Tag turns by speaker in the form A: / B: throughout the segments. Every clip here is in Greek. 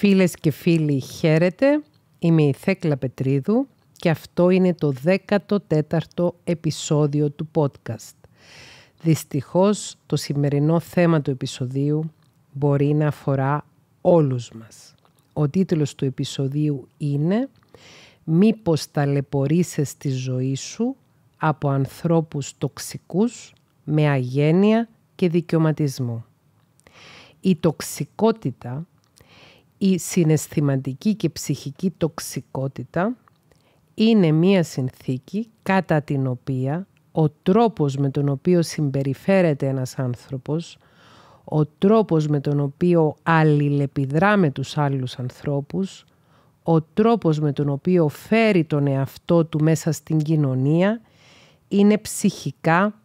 A: Φίλες και φίλοι, χαίρετε. Είμαι η Θέκλα Πετρίδου και αυτό είναι το 14ο επεισόδιο του podcast. Δυστυχώς, το σημερινό θέμα του επεισοδίου μπορεί να αφορά όλους μας. Ο τίτλος του επεισοδίου είναι «Μήπως ταλαιπωρήσεις τη ζωή σου από ανθρώπους τοξικούς με αγένεια και δικαιωματισμό». Η τοξικότητα η συναισθηματική και ψυχική τοξικότητα είναι μία συνθήκη κατά την οποία ο τρόπος με τον οποίο συμπεριφέρεται ένας άνθρωπος, ο τρόπος με τον οποίο αλληλεπιδρά με τους άλλους ανθρώπους, ο τρόπος με τον οποίο φέρει τον εαυτό του μέσα στην κοινωνία είναι ψυχικά,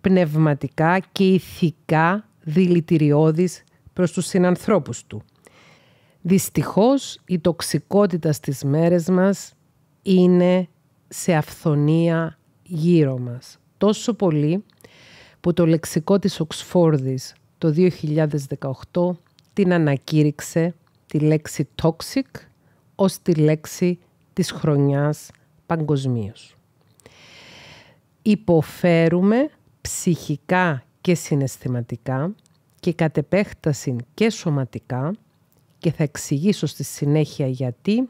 A: πνευματικά και ηθικά δηλητηριώδης προς τους συνανθρώπους του. Δυστυχώς η τοξικότητα στις μέρες μας είναι σε αυθονία γύρω μας. Τόσο πολύ που το λεξικό της Οξφόρδης το 2018 την ανακήρυξε τη λέξη toxic ως τη λέξη της χρονιάς παγκοσμίως. Υποφέρουμε ψυχικά και συναισθηματικά και κατ' επέκταση και σωματικά και θα εξηγήσω στη συνέχεια γιατί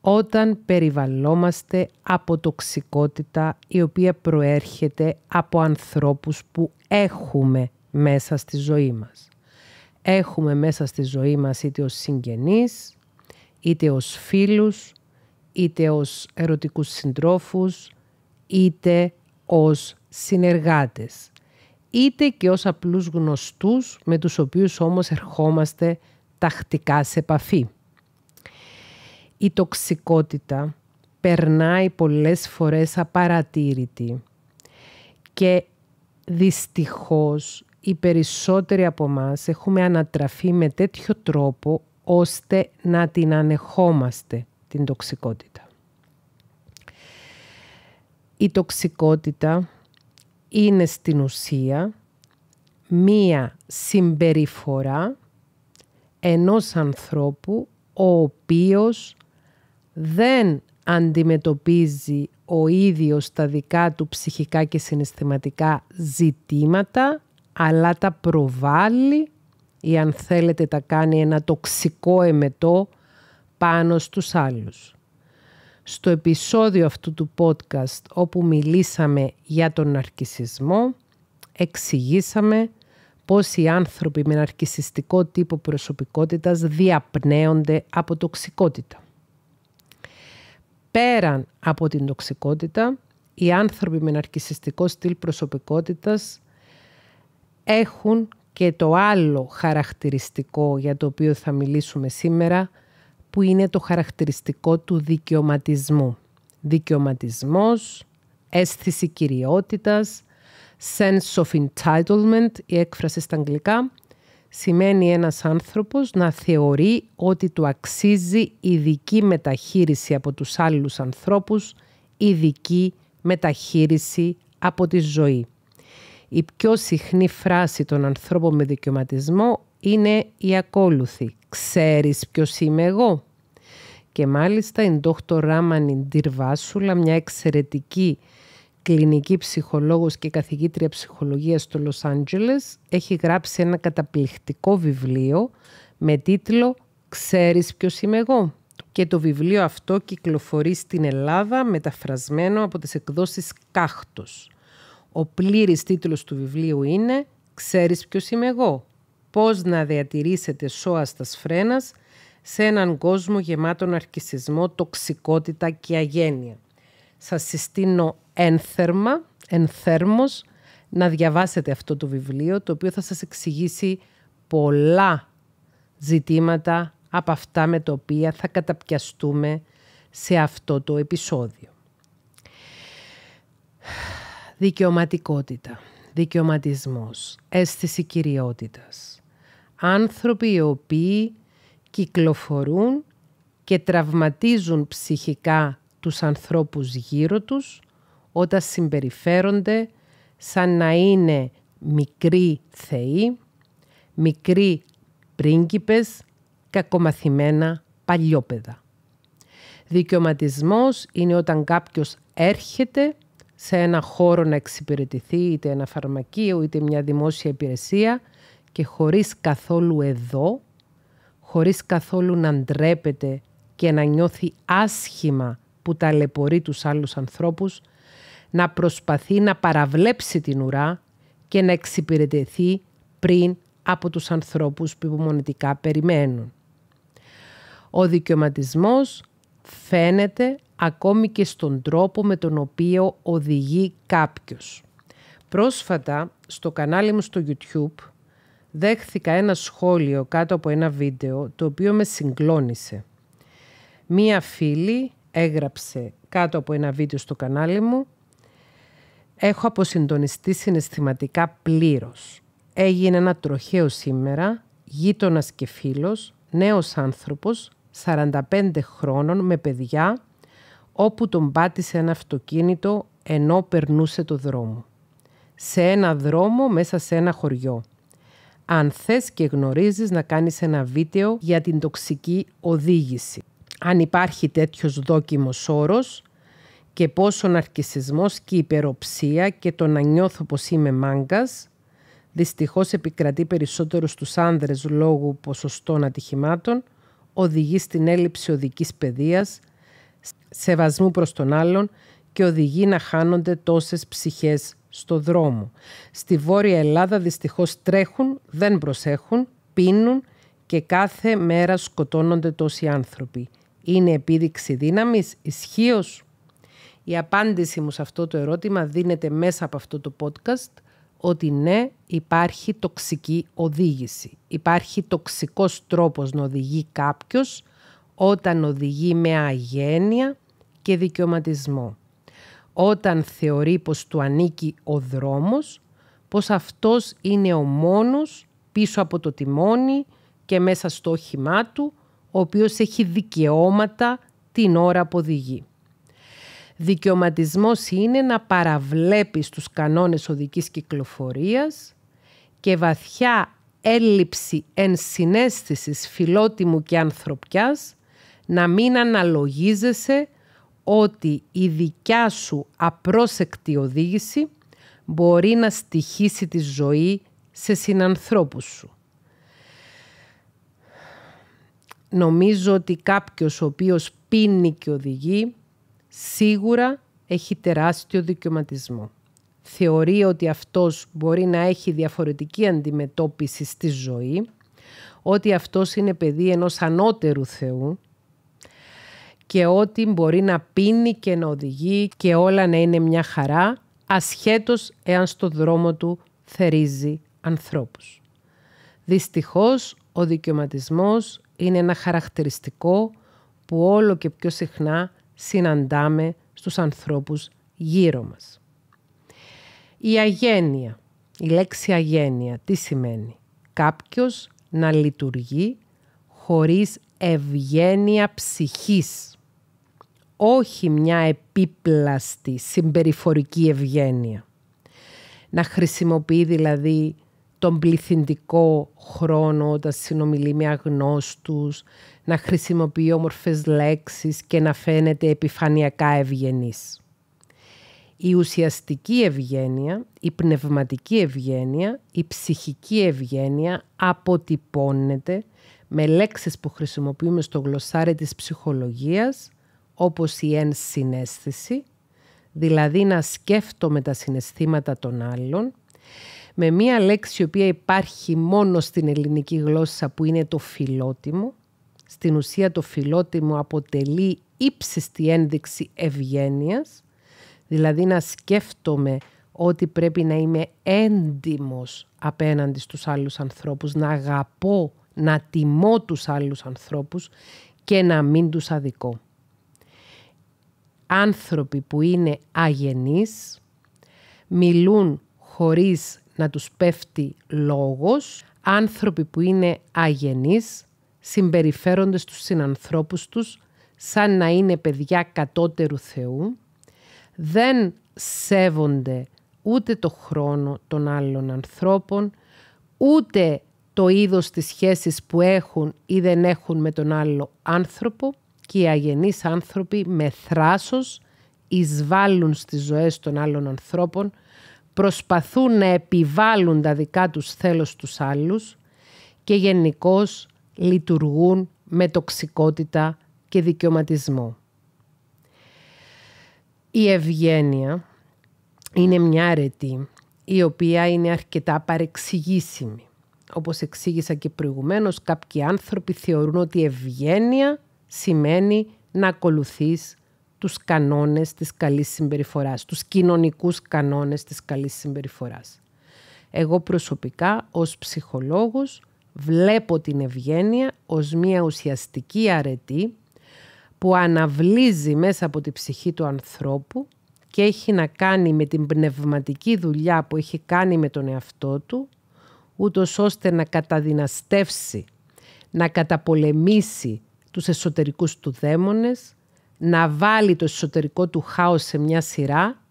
A: όταν περιβαλλόμαστε από τοξικότητα η οποία προέρχεται από ανθρώπους που έχουμε μέσα στη ζωή μας. Έχουμε μέσα στη ζωή μας είτε ως συγγενείς, είτε ως φίλους, είτε ως ερωτικούς συντρόφους, είτε ως συνεργάτες, είτε και ως απλούς γνωστούς με τους οποίους όμως ερχόμαστε τακτικά σε επαφή. Η τοξικότητα περνάει πολλές φορές απαρατήρητη και δυστυχώς οι περισσότεροι από μας έχουμε ανατραφεί με τέτοιο τρόπο ώστε να την ανεχόμαστε την τοξικότητα. Η τοξικότητα είναι στην ουσία μία συμπεριφορά ενός ανθρώπου ο οποίος δεν αντιμετωπίζει ο ίδιος τα δικά του ψυχικά και συναισθηματικά ζητήματα, αλλά τα προβάλλει ή αν θέλετε τα κάνει ένα τοξικό εμετό πάνω στους άλλους. Στο επεισόδιο αυτού του podcast όπου μιλήσαμε για τον αρκισισμό, εξηγήσαμε πώς οι άνθρωποι με ναρκισιστικό τύπο προσωπικότητας διαπνέονται από τοξικότητα. Πέραν από την τοξικότητα, οι άνθρωποι με ναρκισιστικό στυλ προσωπικότητας έχουν και το άλλο χαρακτηριστικό για το οποίο θα μιλήσουμε σήμερα, που είναι το χαρακτηριστικό του δικαιωματισμού. Δικαιωματισμός, αίσθηση κυριότητας, sense of entitlement, η έκφραση στα αγγλικά, σημαίνει ένας άνθρωπος να θεωρεί ότι του αξίζει ειδική μεταχείριση από τους άλλους ανθρώπους, ειδική μεταχείριση από τη ζωή. Η πιο συχνή φράση των ανθρώπων με δικαιωματισμό είναι η ακόλουθη. «Ξέρεις ποιος είμαι εγώ» και μάλιστα η Dr. Ράμανιν Ντυρβάσουλα, μια εξαιρετική κλινική ψυχολόγος και καθηγήτρια ψυχολογίας στο Λος Άντζελες, έχει γράψει ένα καταπληκτικό βιβλίο με τίτλο «Ξέρεις ποιος είμαι εγώ» και το βιβλίο αυτό κυκλοφορεί στην Ελλάδα μεταφρασμένο από τις εκδόσεις «Κάχτος». Ο πλήρης τίτλος του βιβλίου είναι «Ξέρεις ποιος είμαι εγώ» πώς να διατηρήσετε στας φρένας σε έναν κόσμο γεμάτο ναρκισισμό, τοξικότητα και αγένεια. Σας συστήνω ένθερμα, ενθέρμος, να διαβάσετε αυτό το βιβλίο, το οποίο θα σας εξηγήσει πολλά ζητήματα από αυτά με τα οποία θα καταπιαστούμε σε αυτό το επεισόδιο. Δικαιωματικότητα, δικαιωματισμός, αίσθηση κυριότητας. Άνθρωποι οι οποίοι κυκλοφορούν και τραυματίζουν ψυχικά τους ανθρώπους γύρω τους όταν συμπεριφέρονται σαν να είναι μικροί θεοί, μικροί πρίγκιπες, κακομαθημένα παλιόπαιδα. Δικαιωματισμός είναι όταν κάποιος έρχεται σε ένα χώρο να εξυπηρετηθεί είτε ένα φαρμακείο είτε μια δημόσια υπηρεσία και χωρίς καθόλου εδώ, χωρίς καθόλου να ντρέπεται και να νιώθει άσχημα που ταλαιπωρεί τους άλλους ανθρώπους, να προσπαθεί να παραβλέψει την ουρά και να εξυπηρετηθεί πριν από τους ανθρώπους που υπομονετικά περιμένουν. Ο δικαιωματισμός φαίνεται ακόμη και στον τρόπο με τον οποίο οδηγεί κάποιος. Πρόσφατα στο κανάλι μου στο YouTube δέχθηκα ένα σχόλιο κάτω από ένα βίντεο το οποίο με συγκλώνησε. Μία φίλη έγραψε κάτω από ένα βίντεο στο κανάλι μου Έχω αποσυντονιστεί συναισθηματικά πλήρως. Έγινε ένα τροχαίο σήμερα, γείτονας και φίλος, νέος άνθρωπος, 45 χρόνων με παιδιά, όπου τον πάτησε ένα αυτοκίνητο ενώ περνούσε το δρόμο. Σε ένα δρόμο μέσα σε ένα χωριό. Αν θες και γνωρίζεις να κάνεις ένα βίντεο για την τοξική οδήγηση. Αν υπάρχει τέτοιος δόκιμος όρος, και πόσο ναρκισισμός και υπεροψία και το να νιώθω πως είμαι μάγκας δυστυχώς επικρατεί περισσότερο στους άνδρες λόγω ποσοστών ατυχημάτων, οδηγεί στην έλλειψη οδικής παιδείας, σεβασμού προς τον άλλον και οδηγεί να χάνονται τόσες ψυχές στο δρόμο. Στη Βόρεια Ελλάδα δυστυχώς τρέχουν, δεν προσέχουν, πίνουν και κάθε μέρα σκοτώνονται τόσοι άνθρωποι. Είναι επίδειξη δύναμης, ισχύως. Η απάντηση μου σε αυτό το ερώτημα δίνεται μέσα από αυτό το podcast ότι ναι, υπάρχει τοξική οδήγηση. Υπάρχει τοξικός τρόπος να οδηγεί κάποιος όταν οδηγεί με αγένεια και δικαιωματισμό. Όταν θεωρεί πως του ανήκει ο δρόμος, πως αυτός είναι ο μόνος πίσω από το τιμόνι και μέσα στο όχημά του, ο οποίος έχει δικαιώματα την ώρα που οδηγεί. Δικαιωματισμός είναι να παραβλέπεις τους κανόνες οδικής κυκλοφορίας και βαθιά έλλειψη ενσυναίσθησης φιλότιμου και ανθρωπιάς να μην αναλογίζεσαι ότι η δικιά σου απρόσεκτη οδήγηση μπορεί να στοιχίσει τη ζωή σε συνανθρώπους σου. Νομίζω ότι κάποιος ο οποίος πίνει και οδηγεί σίγουρα έχει τεράστιο δικαιωματισμό. Θεωρεί ότι αυτός μπορεί να έχει διαφορετική αντιμετώπιση στη ζωή, ότι αυτός είναι παιδί ενός ανώτερου Θεού και ότι μπορεί να πίνει και να οδηγεί και όλα να είναι μια χαρά, ασχέτως εάν στο δρόμο του θερίζει ανθρώπους. Δυστυχώς, ο δικαιωματισμός είναι ένα χαρακτηριστικό που όλο και πιο συχνά συναντάμε στους ανθρώπους γύρω μας. Η αγένεια, η λέξη αγένεια, τι σημαίνει. Κάποιος να λειτουργεί χωρίς ευγένεια ψυχής. Όχι μια επίπλαστη συμπεριφορική ευγένεια. Να χρησιμοποιεί δηλαδή τον πληθυντικό χρόνο όταν συνομιλεί με αγνώστους, να χρησιμοποιεί όμορφες λέξεις και να φαίνεται επιφανειακά ευγενής. Η ουσιαστική ευγένεια, η πνευματική ευγένεια, η ψυχική ευγένεια αποτυπώνεται με λέξεις που χρησιμοποιούμε στο γλωσσάρι της ψυχολογίας, όπως η ενσυναίσθηση, δηλαδή να σκέφτομαι τα συναισθήματα των άλλων, με μία λέξη η οποία υπάρχει μόνο στην ελληνική γλώσσα που είναι το φιλότιμο. Στην ουσία το φιλότιμο αποτελεί ύψιστη ένδειξη ευγένειας, δηλαδή να σκέφτομαι ότι πρέπει να είμαι έντιμος απέναντι στους άλλους ανθρώπους, να αγαπώ, να τιμώ τους άλλους ανθρώπους και να μην τους αδικώ. Άνθρωποι που είναι αγενείς, μιλούν χωρίς να τους πέφτει λόγος, άνθρωποι που είναι αγενείς συμπεριφέρονται στους συνανθρώπους τους σαν να είναι παιδιά κατώτερου Θεού, δεν σέβονται ούτε το χρόνο των άλλων ανθρώπων, ούτε το είδος της σχέσης που έχουν ή δεν έχουν με τον άλλο άνθρωπο και οι αγενείς άνθρωποι με θράσος εισβάλλουν στις ζωές των άλλων ανθρώπων προσπαθούν να επιβάλλουν τα δικά τους θέλος στους άλλους και γενικώς λειτουργούν με τοξικότητα και δικαιωματισμό. Η ευγένεια είναι μια αρετή η οποία είναι αρκετά παρεξηγήσιμη. Όπως εξήγησα και προηγουμένως, κάποιοι άνθρωποι θεωρούν ότι ευγένεια σημαίνει να ακολουθείς τους κανόνες της καλής συμπεριφοράς, τους κοινωνικούς κανόνες της καλής συμπεριφοράς. Εγώ προσωπικά ως ψυχολόγος βλέπω την ευγένεια ως μια ουσιαστική αρετή που αναβλύζει μέσα από τη ψυχή του ανθρώπου και έχει να κάνει με την πνευματική δουλειά που έχει κάνει με τον εαυτό του, ούτως ώστε να καταδυναστεύσει, να καταπολεμήσει τους εσωτερικούς του δαίμονες, να βάλει το εσωτερικό του χάος σε μια σειρά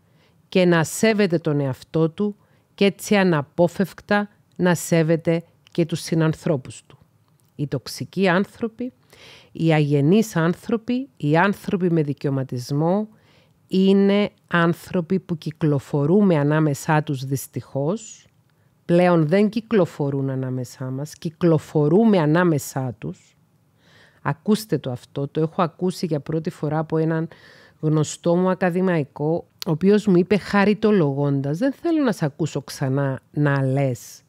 A: και να σέβεται τον εαυτό του και έτσι αναπόφευκτα να σέβεται και τους συνανθρώπους του. Οι τοξικοί άνθρωποι, οι αγενείς άνθρωποι, οι άνθρωποι με δικαιωματισμό είναι άνθρωποι που κυκλοφορούμε ανάμεσά τους δυστυχώς. Πλέον δεν κυκλοφορούν ανάμεσά μας, κυκλοφορούμε ανάμεσά τους Ακούστε το αυτό, το έχω ακούσει για πρώτη φορά από έναν γνωστό μου ακαδημαϊκό, ο οποίος μου είπε χαριτολογώντας, δεν θέλω να σε ακούσω ξανά να λες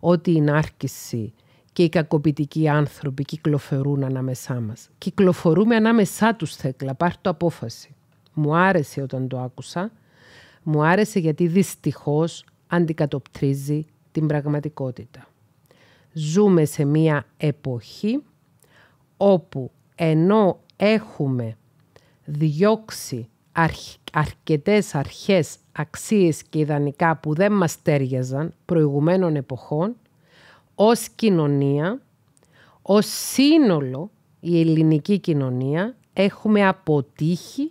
A: ότι η νάρκηση και οι κακοποιητικοί άνθρωποι κυκλοφορούν ανάμεσά μας. Κυκλοφορούμε ανάμεσά τους, Θέκλα, πάρ' το απόφαση. Μου άρεσε όταν το άκουσα. Μου άρεσε γιατί δυστυχώς αντικατοπτρίζει την πραγματικότητα. Ζούμε σε μία εποχή όπου ενώ έχουμε διώξει αρχ, αρκετές αρχές, αξίες και ιδανικά που δεν μας τέριαζαν προηγουμένων εποχών, ως κοινωνία, ως σύνολο η ελληνική κοινωνία έχουμε αποτύχει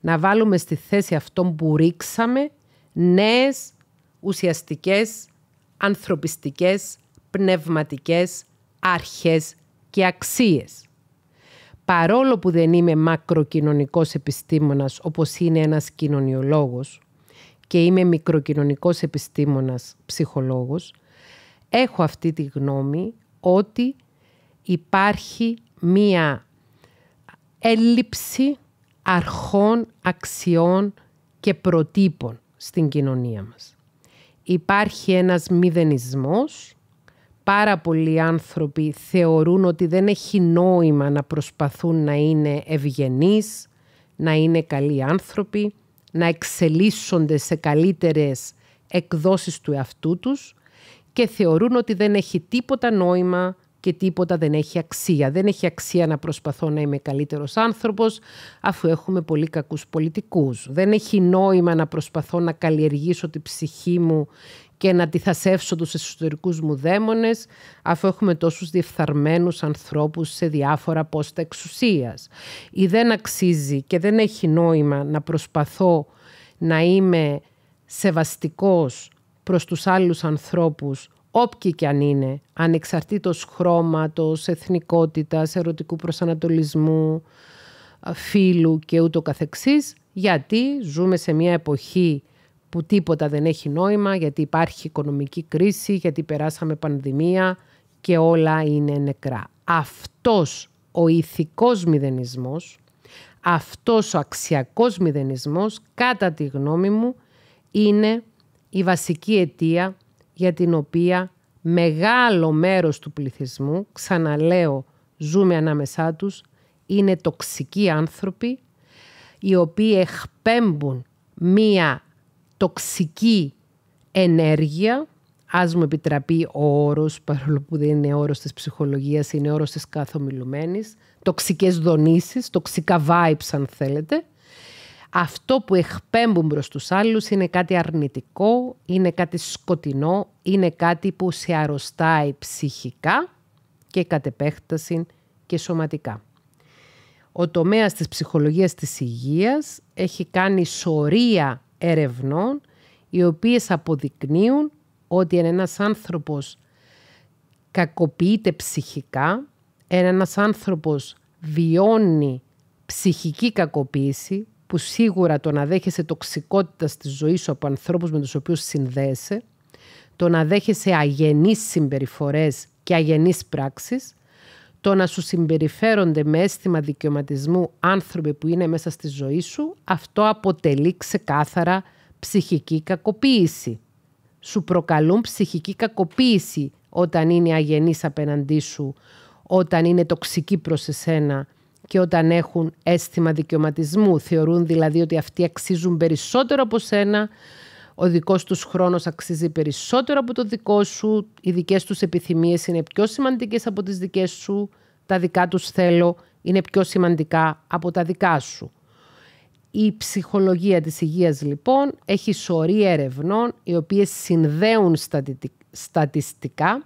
A: να βάλουμε στη θέση αυτών που ρίξαμε νέες ουσιαστικές ανθρωπιστικές πνευματικές αρχές και αξίες. Παρόλο που δεν είμαι μακροκοινωνικός επιστήμονας όπως είναι ένας κοινωνιολόγος και είμαι μικροκοινωνικός επιστήμονας ψυχολόγος, έχω αυτή τη γνώμη ότι υπάρχει μία έλλειψη αρχών, αξιών και προτύπων στην κοινωνία μας. Υπάρχει ένας μηδενισμός πάρα πολλοί άνθρωποι θεωρούν ότι δεν έχει νόημα να προσπαθούν να είναι ευγενείς, να είναι καλοί άνθρωποι, να εξελίσσονται σε καλύτερες εκδόσεις του εαυτού τους και θεωρούν ότι δεν έχει τίποτα νόημα και τίποτα δεν έχει αξία. Δεν έχει αξία να προσπαθώ να είμαι καλύτερος άνθρωπος αφού έχουμε πολύ κακούς πολιτικούς. Δεν έχει νόημα να προσπαθώ να καλλιεργήσω τη ψυχή μου και να αντιθασεύσω τους εσωτερικούς μου δαίμονες, αφού έχουμε τόσους διεφθαρμένους ανθρώπους σε διάφορα πόστα εξουσίας. Ή δεν αξίζει και δεν έχει νόημα να προσπαθώ να είμαι σεβαστικός προς τους άλλους ανθρώπους, όποιοι και αν είναι, ανεξαρτήτως χρώματος, εθνικότητας, ερωτικού προσανατολισμού, φίλου και ούτω καθεξής, γιατί ζούμε σε μια εποχή που τίποτα δεν έχει νόημα γιατί υπάρχει οικονομική κρίση, γιατί περάσαμε πανδημία και όλα είναι νεκρά. Αυτός ο ηθικός μηδενισμός, αυτός ο αξιακός μηδενισμός, κατά τη γνώμη μου, είναι η βασική αιτία για την οποία μεγάλο μέρος του πληθυσμού, ξαναλέω, ζούμε ανάμεσά τους, είναι τοξικοί άνθρωποι, οι οποίοι εκπέμπουν μία τοξική ενέργεια, ας μου επιτραπεί ο όρος, παρόλο που δεν είναι όρος της ψυχολογίας, είναι όρος της καθομιλουμένης, τοξικές δονήσεις, τοξικά vibes αν θέλετε. Αυτό που εκπέμπουν προς τους άλλους είναι κάτι αρνητικό, είναι κάτι σκοτεινό, είναι κάτι που σε αρρωστάει ψυχικά και κατ' επέκταση και σωματικά. Ο τομέας της ψυχολογίας της υγείας έχει κάνει σωρία ερευνών οι οποίες αποδεικνύουν ότι ένας άνθρωπος κακοποιείται ψυχικά, ένας άνθρωπος βιώνει ψυχική κακοποίηση, που σίγουρα το να δέχεσαι τοξικότητα στη ζωή σου από ανθρώπους με τους οποίους συνδέεσαι, το να δέχεσαι αγενείς συμπεριφορές και αγενείς πράξεις, το να σου συμπεριφέρονται με αίσθημα δικαιωματισμού άνθρωποι που είναι μέσα στη ζωή σου, αυτό αποτελεί ξεκάθαρα ψυχική κακοποίηση. Σου προκαλούν ψυχική κακοποίηση όταν είναι αγενείς απέναντί σου, όταν είναι τοξική προς εσένα και όταν έχουν αίσθημα δικαιωματισμού. Θεωρούν δηλαδή ότι αυτοί αξίζουν περισσότερο από σένα, ο δικός τους χρόνος αξίζει περισσότερο από το δικό σου, οι δικές τους επιθυμίες είναι πιο σημαντικές από τις δικές σου, τα δικά τους θέλω είναι πιο σημαντικά από τα δικά σου. Η ψυχολογία της υγείας λοιπόν έχει σωρή ερευνών οι οποίες συνδέουν στατιστικά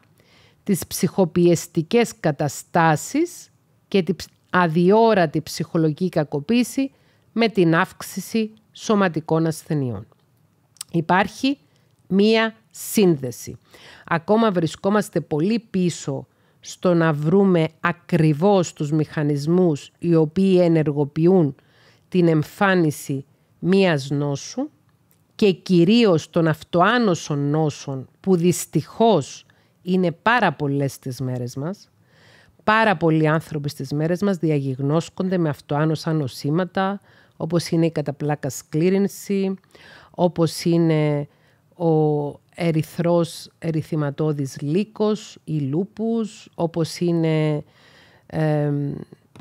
A: τις ψυχοπιεστικές καταστάσεις και την αδιόρατη ψυχολογική κακοποίηση με την αύξηση σωματικών ασθενειών. Υπάρχει μία σύνδεση. Ακόμα βρισκόμαστε πολύ πίσω στο να βρούμε ακριβώς τους μηχανισμούς οι οποίοι ενεργοποιούν την εμφάνιση μίας νόσου και κυρίως των αυτοάνωσων νόσων που δυστυχώς είναι πάρα πολλές στις μέρες μας. Πάρα πολλοί άνθρωποι στις μέρες μας διαγιγνώσκονται με αυτοάνοσα νοσήματα όπως είναι η καταπλάκα σκλήρινση, όπως είναι ο ερυθρός ερυθυματώδης λύκος ή λούπους, όπως είναι ε,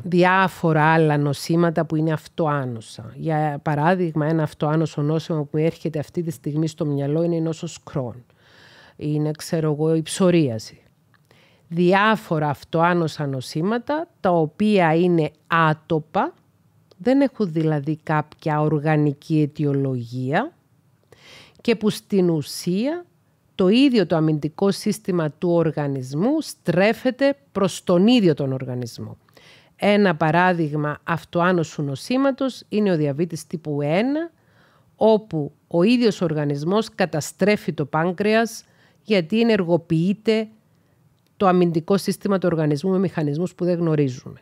A: διάφορα άλλα νοσήματα που είναι αυτοάνωσα. Για παράδειγμα, ένα αυτοάνωσο νόσημα που έρχεται αυτή τη στιγμή στο μυαλό είναι η λουπους οπως ειναι διαφορα κρόν. Είναι, ξέρω εγώ, η ψωρίαση. Διάφορα αυτοάνωσα νοσήματα, τα οποία είναι άτοπα, δεν έχουν δηλαδή κάποια οργανική αιτιολογία, και που στην ουσία το ίδιο το αμυντικό σύστημα του οργανισμού στρέφεται προς τον ίδιο τον οργανισμό. Ένα παράδειγμα αυτοάνωσου νοσήματος είναι ο διαβήτης τύπου 1, όπου ο ίδιος ο οργανισμός καταστρέφει το πάνκρεας γιατί ενεργοποιείται το αμυντικό σύστημα του οργανισμού με μηχανισμούς που δεν γνωρίζουμε.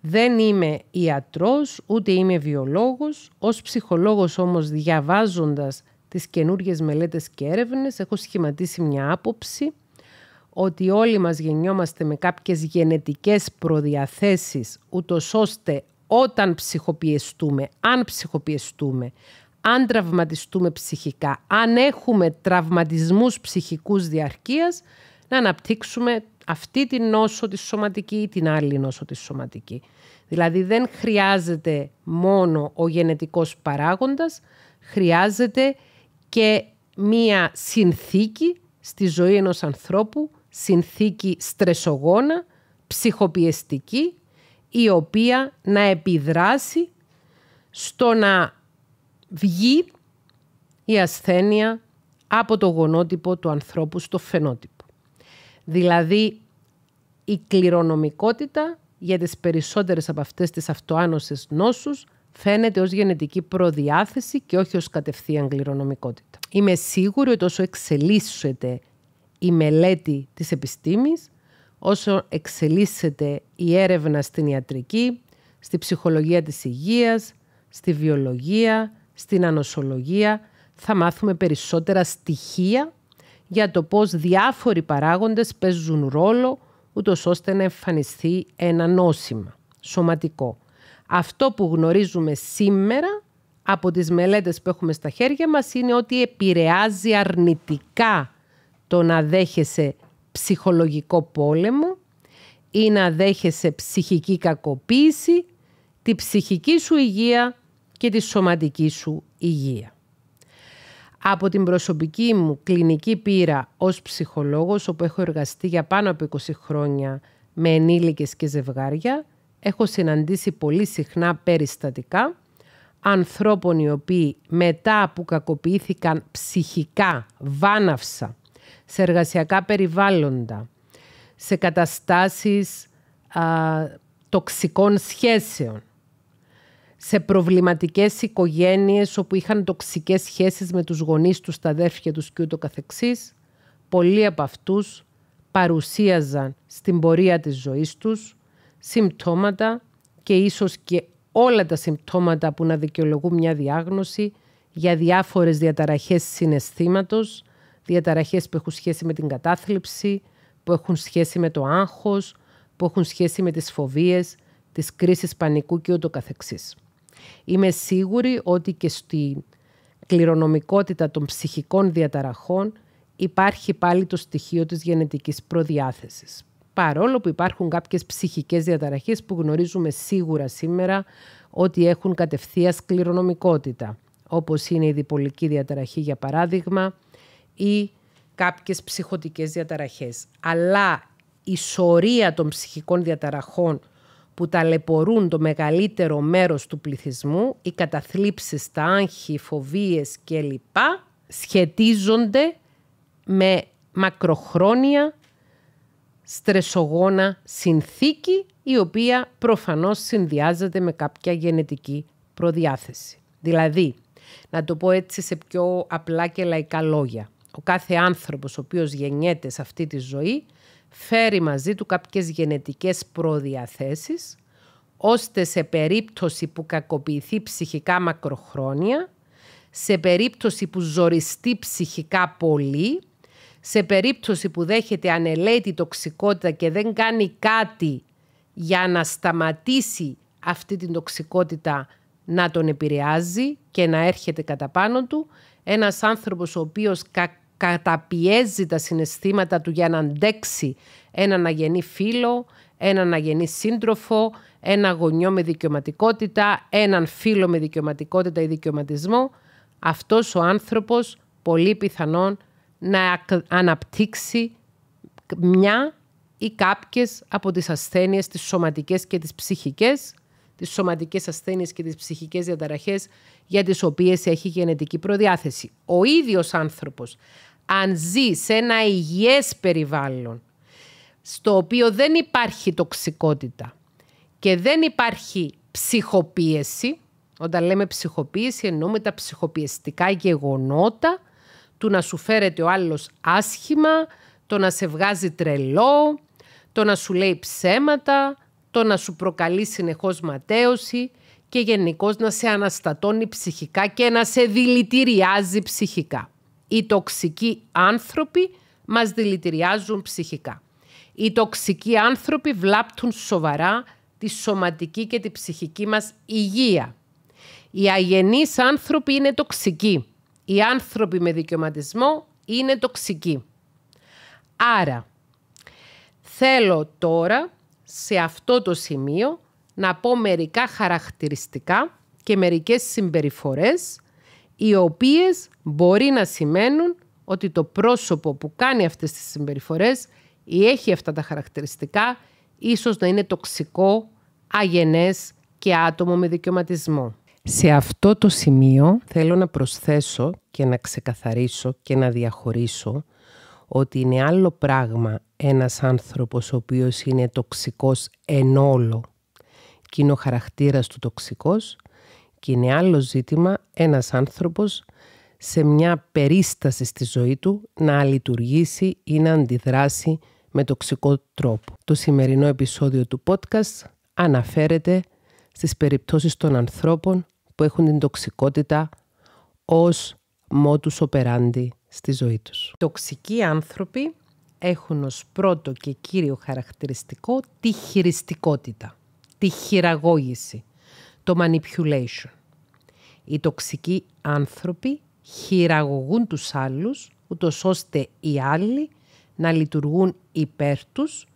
A: Δεν είμαι ιατρός, ούτε είμαι βιολόγος. Ως ψυχολόγος όμως διαβάζοντας τις καινούργιες μελέτες και έρευνες, έχω σχηματίσει μια άποψη ότι όλοι μας γεννιόμαστε με κάποιες γενετικές προδιαθέσεις, ούτως ώστε όταν ψυχοπιεστούμε, αν ψυχοπιεστούμε, αν τραυματιστούμε ψυχικά, αν έχουμε τραυματισμούς ψυχικούς διαρκείας, να αναπτύξουμε αυτή την νόσο τη σωματική ή την άλλη νόσο τη σωματική. Δηλαδή δεν χρειάζεται μόνο ο γενετικός παράγοντας, χρειάζεται και μία συνθήκη στη ζωή ενός ανθρώπου, συνθήκη στρεσογόνα, ψυχοπιεστική, η οποία να επιδράσει στο να βγει η ασθένεια από το γονότυπο του ανθρώπου στο φαινότυπο. Δηλαδή, η κληρονομικότητα για τις περισσότερες από αυτές τις αυτοάνωσες νόσους φαίνεται ως γενετική προδιάθεση και όχι ως κατευθείαν κληρονομικότητα. Είμαι σίγουρη ότι όσο εξελίσσεται η μελέτη της επιστήμης, όσο εξελίσσεται η έρευνα στην ιατρική, στη ψυχολογία της υγείας, στη βιολογία, στην ανοσολογία, θα μάθουμε περισσότερα στοιχεία για το πώς διάφοροι παράγοντες παίζουν ρόλο ούτως ώστε να εμφανιστεί ένα νόσημα σωματικό. Αυτό που γνωρίζουμε σήμερα από τις μελέτες που έχουμε στα χέρια μας είναι ότι επηρεάζει αρνητικά το να δέχεσαι ψυχολογικό πόλεμο ή να δέχεσαι ψυχική κακοποίηση, τη ψυχική σου υγεία και τη σωματική σου υγεία. Από την προσωπική μου κλινική πείρα ως ψυχολόγος, όπου έχω εργαστεί για πάνω από 20 χρόνια με ενήλικες και ζευγάρια, έχω συναντήσει πολύ συχνά περιστατικά ανθρώπων οι οποίοι μετά που κακοποιήθηκαν ψυχικά, βάναυσα, σε εργασιακά περιβάλλοντα, σε καταστάσεις α, τοξικών σχέσεων, σε προβληματικές οικογένειες όπου είχαν τοξικές σχέσεις με τους γονείς τους, τα αδέρφια τους και ούτω καθεξής, πολλοί από αυτούς παρουσίαζαν στην πορεία της ζωής τους συμπτώματα και ίσως και όλα τα συμπτώματα που να δικαιολογούν μια διάγνωση για διάφορες διαταραχές συναισθήματος, διαταραχές που έχουν σχέση με την κατάθλιψη, που έχουν σχέση με το άγχος, που έχουν σχέση με τις φοβίες, τις κρίσεις πανικού και ούτω καθεξής. Είμαι σίγουρη ότι και στη κληρονομικότητα των ψυχικών διαταραχών υπάρχει πάλι το στοιχείο της γενετικής προδιάθεσης παρόλο που υπάρχουν κάποιες ψυχικές διαταραχές που γνωρίζουμε σίγουρα σήμερα ότι έχουν κατευθείαν κληρονομικότητα, όπως είναι η διπολική διαταραχή για παράδειγμα ή κάποιες ψυχοτικές διαταραχές. Αλλά η σωρία των ψυχικών διαταραχών που ταλαιπωρούν το μεγαλύτερο μέρος του πληθυσμού, οι καταθλίψεις, τα άγχη, οι φοβίες κλπ. σχετίζονται με μακροχρόνια στρεσογόνα συνθήκη η οποία προφανώς συνδυάζεται με κάποια γενετική προδιάθεση. Δηλαδή, να το πω έτσι σε πιο απλά και λαϊκά λόγια, ο κάθε άνθρωπος ο οποίος γεννιέται σε αυτή τη ζωή φέρει μαζί του κάποιες γενετικές προδιαθέσεις ώστε σε περίπτωση που κακοποιηθεί ψυχικά μακροχρόνια, σε περίπτωση που ζοριστεί ψυχικά πολύ, σε περίπτωση που δέχεται ανελαίτη τοξικότητα και δεν κάνει κάτι για να σταματήσει αυτή την τοξικότητα να τον επηρεάζει και να έρχεται κατά πάνω του, ένας άνθρωπος ο οποίος κα καταπιέζει τα συναισθήματα του για να αντέξει έναν αγενή φίλο, έναν αγενή σύντροφο, ένα γονιό με δικαιωματικότητα, έναν φίλο με δικαιωματικότητα ή δικαιωματισμό, αυτός ο άνθρωπος πολύ πιθανόν να αναπτύξει μια ή κάποιες από τις ασθένειες, τις σωματικές και τις ψυχικές, τις σωματικές ασθένειες και τις ψυχικές διαταραχές για τις οποίες έχει γενετική προδιάθεση. Ο ίδιος άνθρωπος, αν ζει σε ένα υγιές περιβάλλον, στο οποίο δεν υπάρχει τοξικότητα και δεν υπάρχει ψυχοποίηση. όταν λέμε ψυχοποίηση εννοούμε τα ψυχοπιεστικά γεγονότα του να σου φέρεται ο άλλος άσχημα, το να σε βγάζει τρελό, το να σου λέει ψέματα, το να σου προκαλεί συνεχώς ματέωση και γενικώς να σε αναστατώνει ψυχικά και να σε δηλητηριάζει ψυχικά. Οι τοξικοί άνθρωποι μας δηλητηριάζουν ψυχικά. Οι τοξικοί άνθρωποι βλάπτουν σοβαρά τη σωματική και τη ψυχική μας υγεία. Οι αγενείς άνθρωποι είναι τοξικοί οι άνθρωποι με δικαιωματισμό είναι τοξικοί. Άρα, θέλω τώρα σε αυτό το σημείο να πω μερικά χαρακτηριστικά και μερικές συμπεριφορές οι οποίες μπορεί να σημαίνουν ότι το πρόσωπο που κάνει αυτές τις συμπεριφορές ή έχει αυτά τα χαρακτηριστικά ίσως να είναι τοξικό, αγενές και άτομο με δικαιωματισμό. Σε αυτό το σημείο θέλω να προσθέσω και να ξεκαθαρίσω και να διαχωρίσω ότι είναι άλλο πράγμα ένας άνθρωπος ο οποίος είναι τοξικός εν όλο και είναι ο χαρακτήρας του τοξικός και είναι άλλο ζήτημα ένας άνθρωπος σε μια περίσταση στη ζωή του να λειτουργήσει ή να αντιδράσει με τοξικό τρόπο. Το σημερινό επεισόδιο του podcast αναφέρεται στις περιπτώσεις των ανθρώπων που έχουν την τοξικότητα ως μότους operandi στη ζωή τους. Τοξικοί άνθρωποι έχουν ως πρώτο και κύριο χαρακτηριστικό τη χειριστικότητα, τη χειραγώγηση, το manipulation. Οι τοξικοί άνθρωποι χειραγωγούν τους άλλους, ούτως ώστε οι άλλοι να λειτουργούν υπέρ τους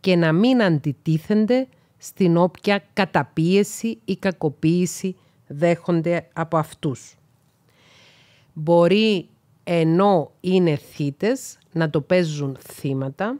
A: και να μην αντιτίθενται στην όποια καταπίεση ή κακοποίηση δέχονται από αυτούς. Μπορεί ενώ είναι θύτες να το παίζουν θύματα,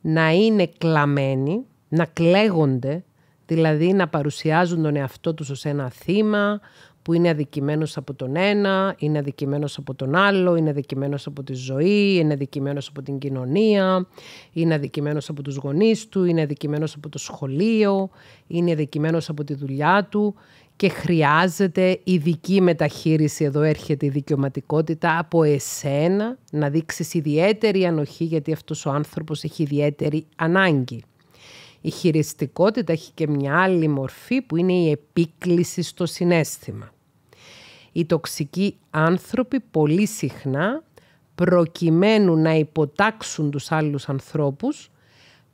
A: να είναι κλαμμένοι, να κλαίγονται, δηλαδή να παρουσιάζουν τον εαυτό τους ως ένα θύμα που είναι αδικημένος από τον ένα, είναι αδικημένος από τον άλλο, είναι αδικημένος από τη ζωή, είναι αδικημένος από την κοινωνία, είναι αδικημένος από τους γονείς του, είναι αδικημένος από το σχολείο, είναι αδικημένος από τη δουλειά του, και χρειάζεται ειδική μεταχείριση, εδώ έρχεται η δικαιωματικότητα, από εσένα να δείξεις ιδιαίτερη ανοχή γιατί αυτός ο άνθρωπος έχει ιδιαίτερη ανάγκη. Η χειριστικότητα έχει και μια άλλη μορφή που είναι η επίκληση στο συνέστημα. Οι τοξικοί άνθρωποι πολύ συχνά προκειμένου να υποτάξουν τους άλλους ανθρώπους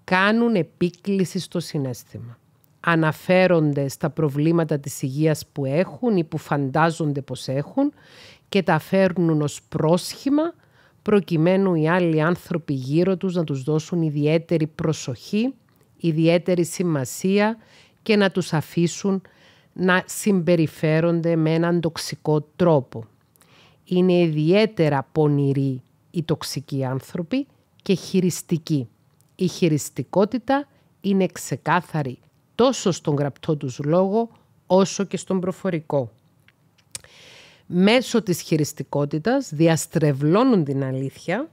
A: κάνουν επίκληση στο συνέστημα αναφέρονται στα προβλήματα της υγείας που έχουν ή που φαντάζονται πως έχουν και τα φέρνουν ως πρόσχημα προκειμένου οι άλλοι άνθρωποι γύρω τους να τους δώσουν ιδιαίτερη προσοχή, ιδιαίτερη σημασία και να τους αφήσουν να συμπεριφέρονται με έναν τοξικό τρόπο. Είναι ιδιαίτερα πονηροί οι τοξικοί άνθρωποι και χειριστικοί. Η χειριστικότητα είναι ξεκάθαρη τόσο στον γραπτό τους λόγο όσο και στον προφορικό. Μέσω της χειριστικότητας διαστρεβλώνουν την αλήθεια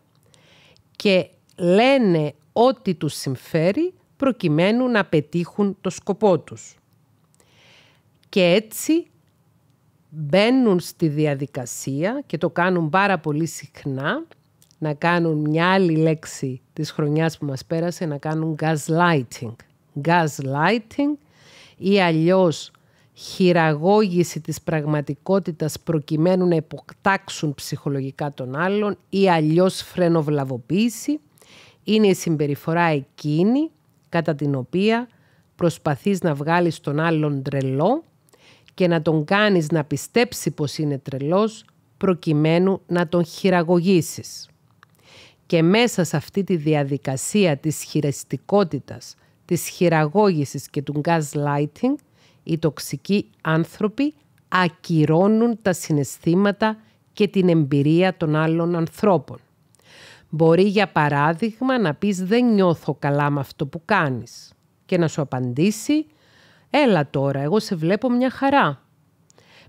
A: και λένε ό,τι τους συμφέρει προκειμένου να πετύχουν το σκοπό τους. Και έτσι μπαίνουν στη διαδικασία και το κάνουν πάρα πολύ συχνά να κάνουν μια άλλη λέξη της χρονιάς που μας πέρασε, να κάνουν gaslighting gaslighting ή αλλιώς χειραγώγηση της πραγματικότητας προκειμένου να υποκτάξουν ψυχολογικά τον άλλον ή αλλιώς φρενοβλαβοποίηση είναι η συμπεριφορά εκείνη κατά την οποία προσπαθείς να βγάλεις τον άλλον τρελό και να τον κάνεις να πιστέψει πως είναι τρελός προκειμένου να τον χειραγωγήσεις. Και μέσα σε αυτή τη διαδικασία της χειριστικότητας της χειραγώγησης και του gaslighting, οι τοξικοί άνθρωποι ακυρώνουν τα συναισθήματα και την εμπειρία των άλλων ανθρώπων. Μπορεί για παράδειγμα να πεις «Δεν νιώθω καλά με αυτό που κάνεις» και να σου απαντήσει «Έλα τώρα, εγώ σε βλέπω μια χαρά».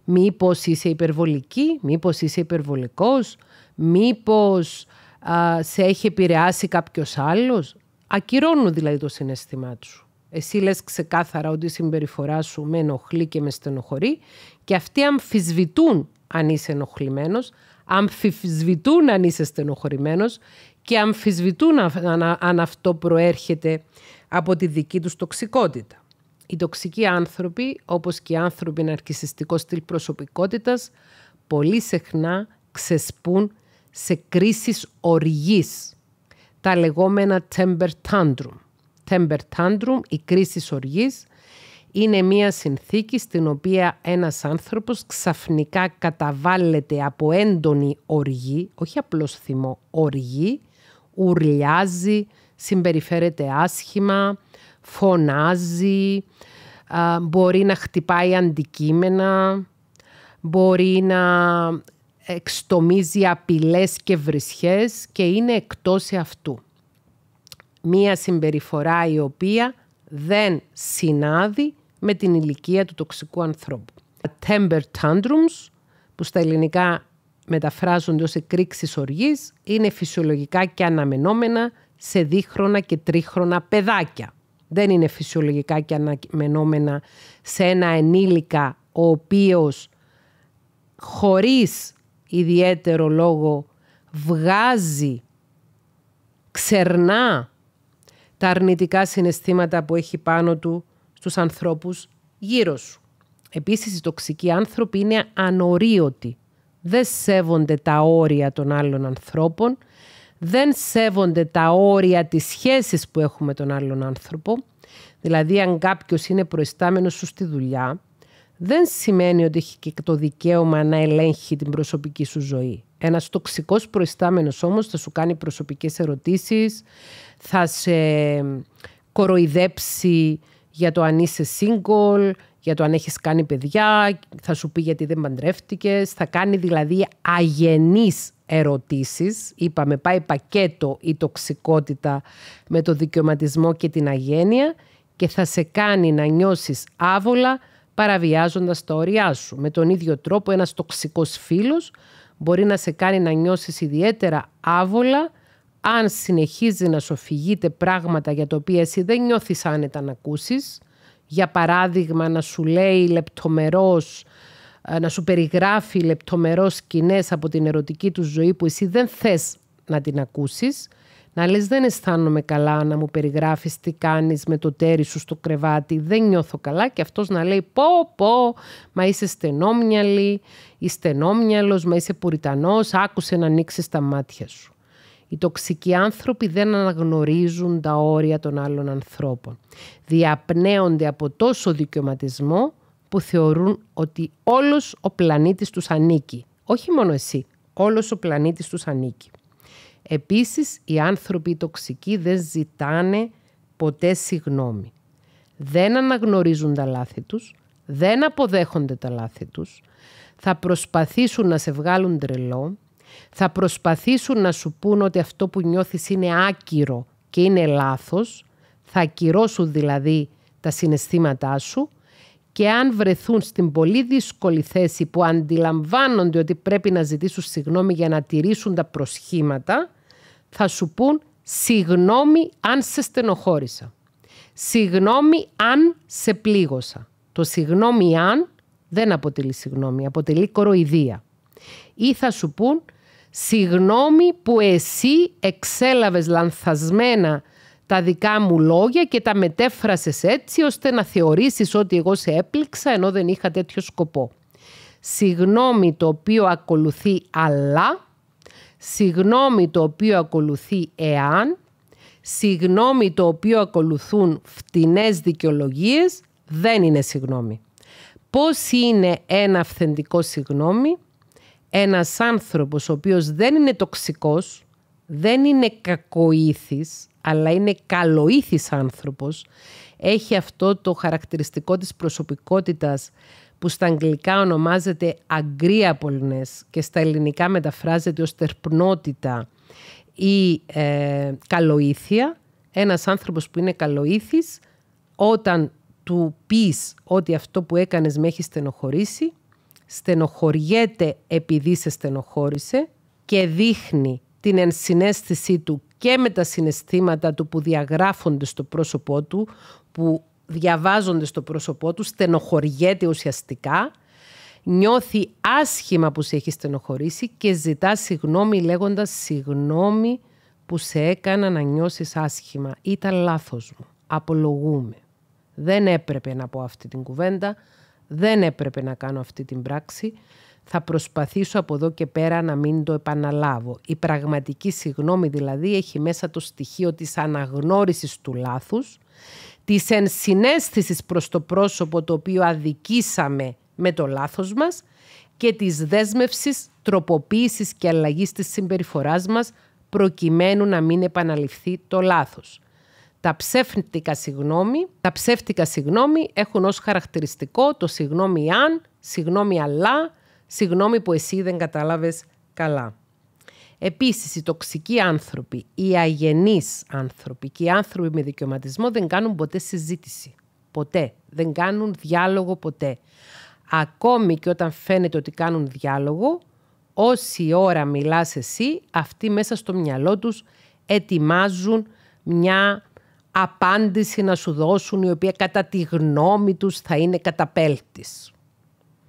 A: Μήπως είσαι υπερβολική, μήπως είσαι υπερβολικός, μήπως α, σε έχει επηρεάσει κάποιος άλλος. Ακυρώνουν δηλαδή το συναισθημά τους. Εσύ λες ξεκάθαρα ότι η συμπεριφορά σου με ενοχλεί και με στενοχωρεί και αυτοί αμφισβητούν αν είσαι ενοχλημένος, αμφισβητούν αν είσαι στενοχωρημένος και αμφισβητούν αν αυτό προέρχεται από τη δική τους τοξικότητα. Οι τοξικοί άνθρωποι, όπως και οι άνθρωποι ναρκισιστικό στυλ προσωπικότητας, πολύ συχνά ξεσπούν σε κρίσεις οργής τα λεγόμενα temper tantrum. Temper tantrum, η κρίση οργής, είναι μια συνθήκη στην οποία ένας άνθρωπος ξαφνικά καταβάλλεται από έντονη οργή, όχι απλώς θυμό, οργή, ουρλιάζει, συμπεριφέρεται άσχημα, φωνάζει, μπορεί να χτυπάει αντικείμενα, μπορεί να εξτομίζει απειλές και βρισχές και είναι εκτός αυτού. Μία συμπεριφορά η οποία δεν συνάδει με την ηλικία του τοξικού ανθρώπου. Temper tantrums, που στα ελληνικά μεταφράζονται ως εκρήξεις οργής, είναι φυσιολογικά και αναμενόμενα σε δίχρονα και τρίχρονα παιδάκια. Δεν είναι φυσιολογικά και αναμενόμενα σε ένα ενήλικα ο οποίος χωρίς ιδιαίτερο λόγο βγάζει, ξερνά τα αρνητικά συναισθήματα που έχει πάνω του στους ανθρώπους γύρω σου. Επίσης, οι τοξικοί άνθρωποι είναι ανορίωτοι. Δεν σέβονται τα όρια των άλλων ανθρώπων, δεν σέβονται τα όρια της σχέσης που έχουμε τον άλλον άνθρωπο. Δηλαδή, αν κάποιος είναι προϊστάμενος σου στη δουλειά, δεν σημαίνει ότι έχει και το δικαίωμα να ελέγχει την προσωπική σου ζωή. Ένας τοξικός προϊστάμενος όμως θα σου κάνει προσωπικές ερωτήσεις, θα σε κοροϊδέψει για το αν είσαι single, για το αν έχεις κάνει παιδιά, θα σου πει γιατί δεν παντρεύτηκες, θα κάνει δηλαδή αγενείς ερωτήσεις. Είπαμε πάει πακέτο η τοξικότητα με το δικαιωματισμό και την αγένεια και θα σε κάνει να νιώσεις άβολα παραβιάζοντας τα όρια σου. Με τον ίδιο τρόπο ένας τοξικός φίλος μπορεί να σε κάνει να νιώσεις ιδιαίτερα άβολα αν συνεχίζει να σου φυγείται πράγματα για τα οποία εσύ δεν νιώθεις άνετα να ακούσεις. Για παράδειγμα να σου λέει ε, να σου περιγράφει λεπτομερώς σκηνές από την ερωτική του ζωή που εσύ δεν θες να την ακούσεις να λες δεν αισθάνομαι καλά να μου περιγράφεις τι κάνεις με το τέρι σου στο κρεβάτι, δεν νιώθω καλά και αυτός να λέει πω πω, μα είσαι στενόμυαλη ή στενόμυαλος, μα είσαι πουριτανός, άκουσε να ανοίξεις τα μάτια σου. Οι τοξικοί άνθρωποι δεν αναγνωρίζουν τα όρια των άλλων ανθρώπων. Διαπνέονται από τόσο δικαιωματισμό που θεωρούν ότι όλος ο πλανήτης τους ανήκει. Όχι μόνο εσύ, όλος ο πλανήτης τους ανήκει. Επίσης, οι άνθρωποι τοξικοί δεν ζητάνε ποτέ συγνώμη. Δεν αναγνωρίζουν τα λάθη τους, δεν αποδέχονται τα λάθη τους, θα προσπαθήσουν να σε βγάλουν τρελό, θα προσπαθήσουν να σου πούν ότι αυτό που νιώθεις είναι άκυρο και είναι λάθος, θα ακυρώσουν δηλαδή τα συναισθήματά σου και αν βρεθούν στην πολύ δύσκολη θέση που αντιλαμβάνονται ότι πρέπει να ζητήσουν συγγνώμη για να τηρήσουν τα προσχήματα, θα σου πούν συγγνώμη αν σε στενοχώρησα. Συγγνώμη αν σε πλήγωσα. Το συγγνώμη αν δεν αποτελεί συγγνώμη, αποτελεί κοροϊδία. Ή θα σου πούν συγγνώμη που εσύ εξέλαβες λανθασμένα τα δικά μου λόγια και τα μετέφρασες έτσι ώστε να θεωρήσεις ότι εγώ σε έπληξα ενώ δεν είχα τέτοιο σκοπό. Συγνώμη το οποίο ακολουθεί αλλά, συγνώμη το οποίο ακολουθεί εάν, συγνώμη το οποίο ακολουθούν φτηνές δικαιολογίες δεν είναι συγνώμη. Πώς είναι ένα αυθεντικό συγνώμη, ένας άνθρωπος ο οποίος δεν είναι τοξικός, δεν είναι κακοήθης, αλλά είναι καλοήθης άνθρωπος, έχει αυτό το χαρακτηριστικό της προσωπικότητας που στα αγγλικά ονομάζεται agreeableness και στα ελληνικά μεταφράζεται ως τερπνότητα ή ε, καλοήθεια. Ένας άνθρωπος που είναι καλοήθης, όταν του πεις ότι αυτό που έκανες με έχει στενοχωρήσει, στενοχωριέται επειδή σε στενοχώρησε και δείχνει την ενσυναίσθησή του και με τα συναισθήματα του που διαγράφονται στο πρόσωπό του, που διαβάζονται στο πρόσωπό του, στενοχωριέται ουσιαστικά, νιώθει άσχημα που σε έχει στενοχωρήσει και ζητά συγνώμη λέγοντας «Συγνώμη που σε έκανα να νιώσεις άσχημα. Ήταν λάθος μου. Απολογούμε. Δεν έπρεπε να πω αυτή την κουβέντα. Δεν έπρεπε να κάνω αυτή την πράξη. Θα προσπαθήσω από εδώ και πέρα να μην το επαναλάβω. Η πραγματική συγνώμη δηλαδή έχει μέσα το στοιχείο της αναγνώρισης του λάθους, της ενσυναίσθησης προς το πρόσωπο το οποίο αδικήσαμε με το λάθος μας και της δέσμευσης, τροποποίησης και αλλαγής της συμπεριφοράς μας προκειμένου να μην επαναληφθεί το λάθος. Τα ψεύτικα συγγνώμη, τα έχουν ως χαρακτηριστικό το συγγνώμη αν, συγγνώμη αλλά, Συγγνώμη που εσύ δεν κατάλαβες καλά. Επίσης, οι τοξικοί άνθρωποι, οι αγενείς άνθρωποι και οι άνθρωποι με δικαιωματισμό δεν κάνουν ποτέ συζήτηση. Ποτέ. Δεν κάνουν διάλογο ποτέ. Ακόμη και όταν φαίνεται ότι κάνουν διάλογο, όση ώρα μιλάς εσύ, αυτοί μέσα στο μυαλό τους ετοιμάζουν μια απάντηση να σου δώσουν η οποία κατά τη γνώμη τους θα είναι καταπέλτης.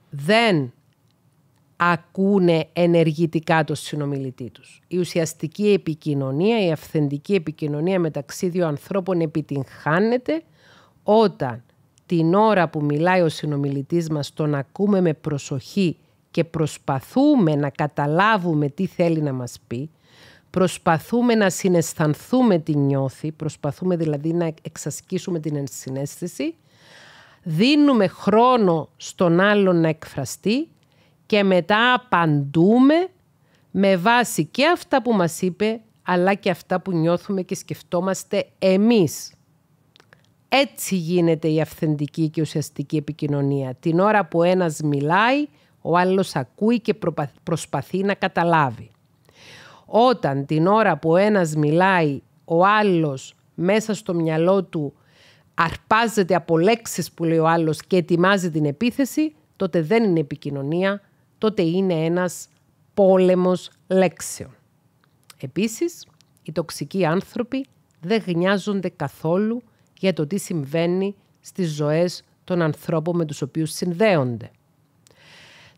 A: Δεν ακούνε ενεργητικά το συνομιλητή τους. Η ουσιαστική επικοινωνία, η αυθεντική επικοινωνία μεταξύ δύο ανθρώπων επιτυγχάνεται όταν την ώρα που μιλάει ο συνομιλητής μας τον ακούμε με προσοχή και προσπαθούμε να καταλάβουμε τι θέλει να μας πει, προσπαθούμε να συναισθανθούμε την νιώθη, προσπαθούμε δηλαδή να εξασκήσουμε την ενσυναίσθηση, δίνουμε χρόνο στον άλλον να εκφραστεί και μετά απαντούμε με βάση και αυτά που μας είπε, αλλά και αυτά που νιώθουμε και σκεφτόμαστε εμείς. Έτσι γίνεται η αυθεντική και ουσιαστική επικοινωνία. Την ώρα που ένας μιλάει, ο άλλος ακούει και προσπαθεί να καταλάβει. Όταν την ώρα που ένας μιλάει, ο άλλος μέσα στο μυαλό του αρπάζεται από λέξεις που λέει ο άλλος και ετοιμάζει την επίθεση, τότε δεν είναι επικοινωνία, τότε είναι ένας πόλεμος λέξεων. Επίσης, οι τοξικοί άνθρωποι δεν γνιάζονται καθόλου για το τι συμβαίνει στις ζωές των ανθρώπων με τους οποίους συνδέονται.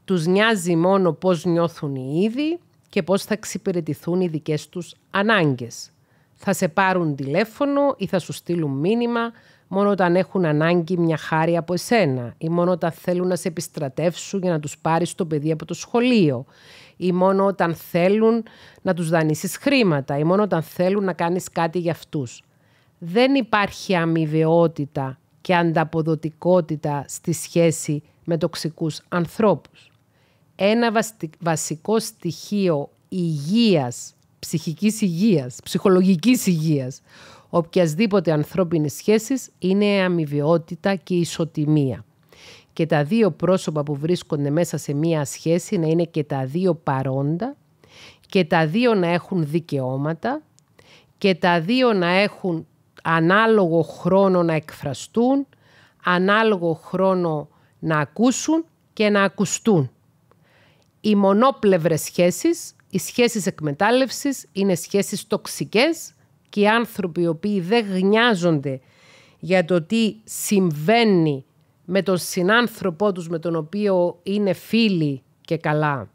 A: Τους νοιάζει μόνο πώς νιώθουν οι ίδιοι και πώς θα εξυπηρετηθούν οι δικές τους ανάγκες. Θα σε πάρουν τηλέφωνο ή θα σου στείλουν μήνυμα μόνο όταν έχουν ανάγκη μια χάρη από εσένα ή μόνο όταν θέλουν να σε επιστρατεύσουν για να τους πάρεις το παιδί από το σχολείο ή μόνο όταν θέλουν να τους δανείσεις χρήματα ή μόνο όταν θέλουν να κάνεις κάτι για αυτούς. Δεν υπάρχει αμοιβαιότητα και ανταποδοτικότητα στη σχέση με τοξικούς ανθρώπους. Ένα βασικό στοιχείο υγείας, ψυχικής υγείας, ψυχολογικής υγείας, οποιασδήποτε ανθρώπινη σχέσεις είναι αμοιβαιότητα και ισοτιμία. Και τα δύο πρόσωπα που βρίσκονται μέσα σε μία σχέση να είναι και τα δύο παρόντα και τα δύο να έχουν δικαιώματα και τα δύο να έχουν ανάλογο χρόνο να εκφραστούν, ανάλογο χρόνο να ακούσουν και να ακουστούν. Οι μονόπλευρες σχέσεις, οι σχέσεις εκμετάλλευσης είναι σχέσεις τοξικές και οι άνθρωποι οι οποίοι δεν γνιάζονται για το τι συμβαίνει με τον συνάνθρωπό τους με τον οποίο είναι φίλοι και καλά,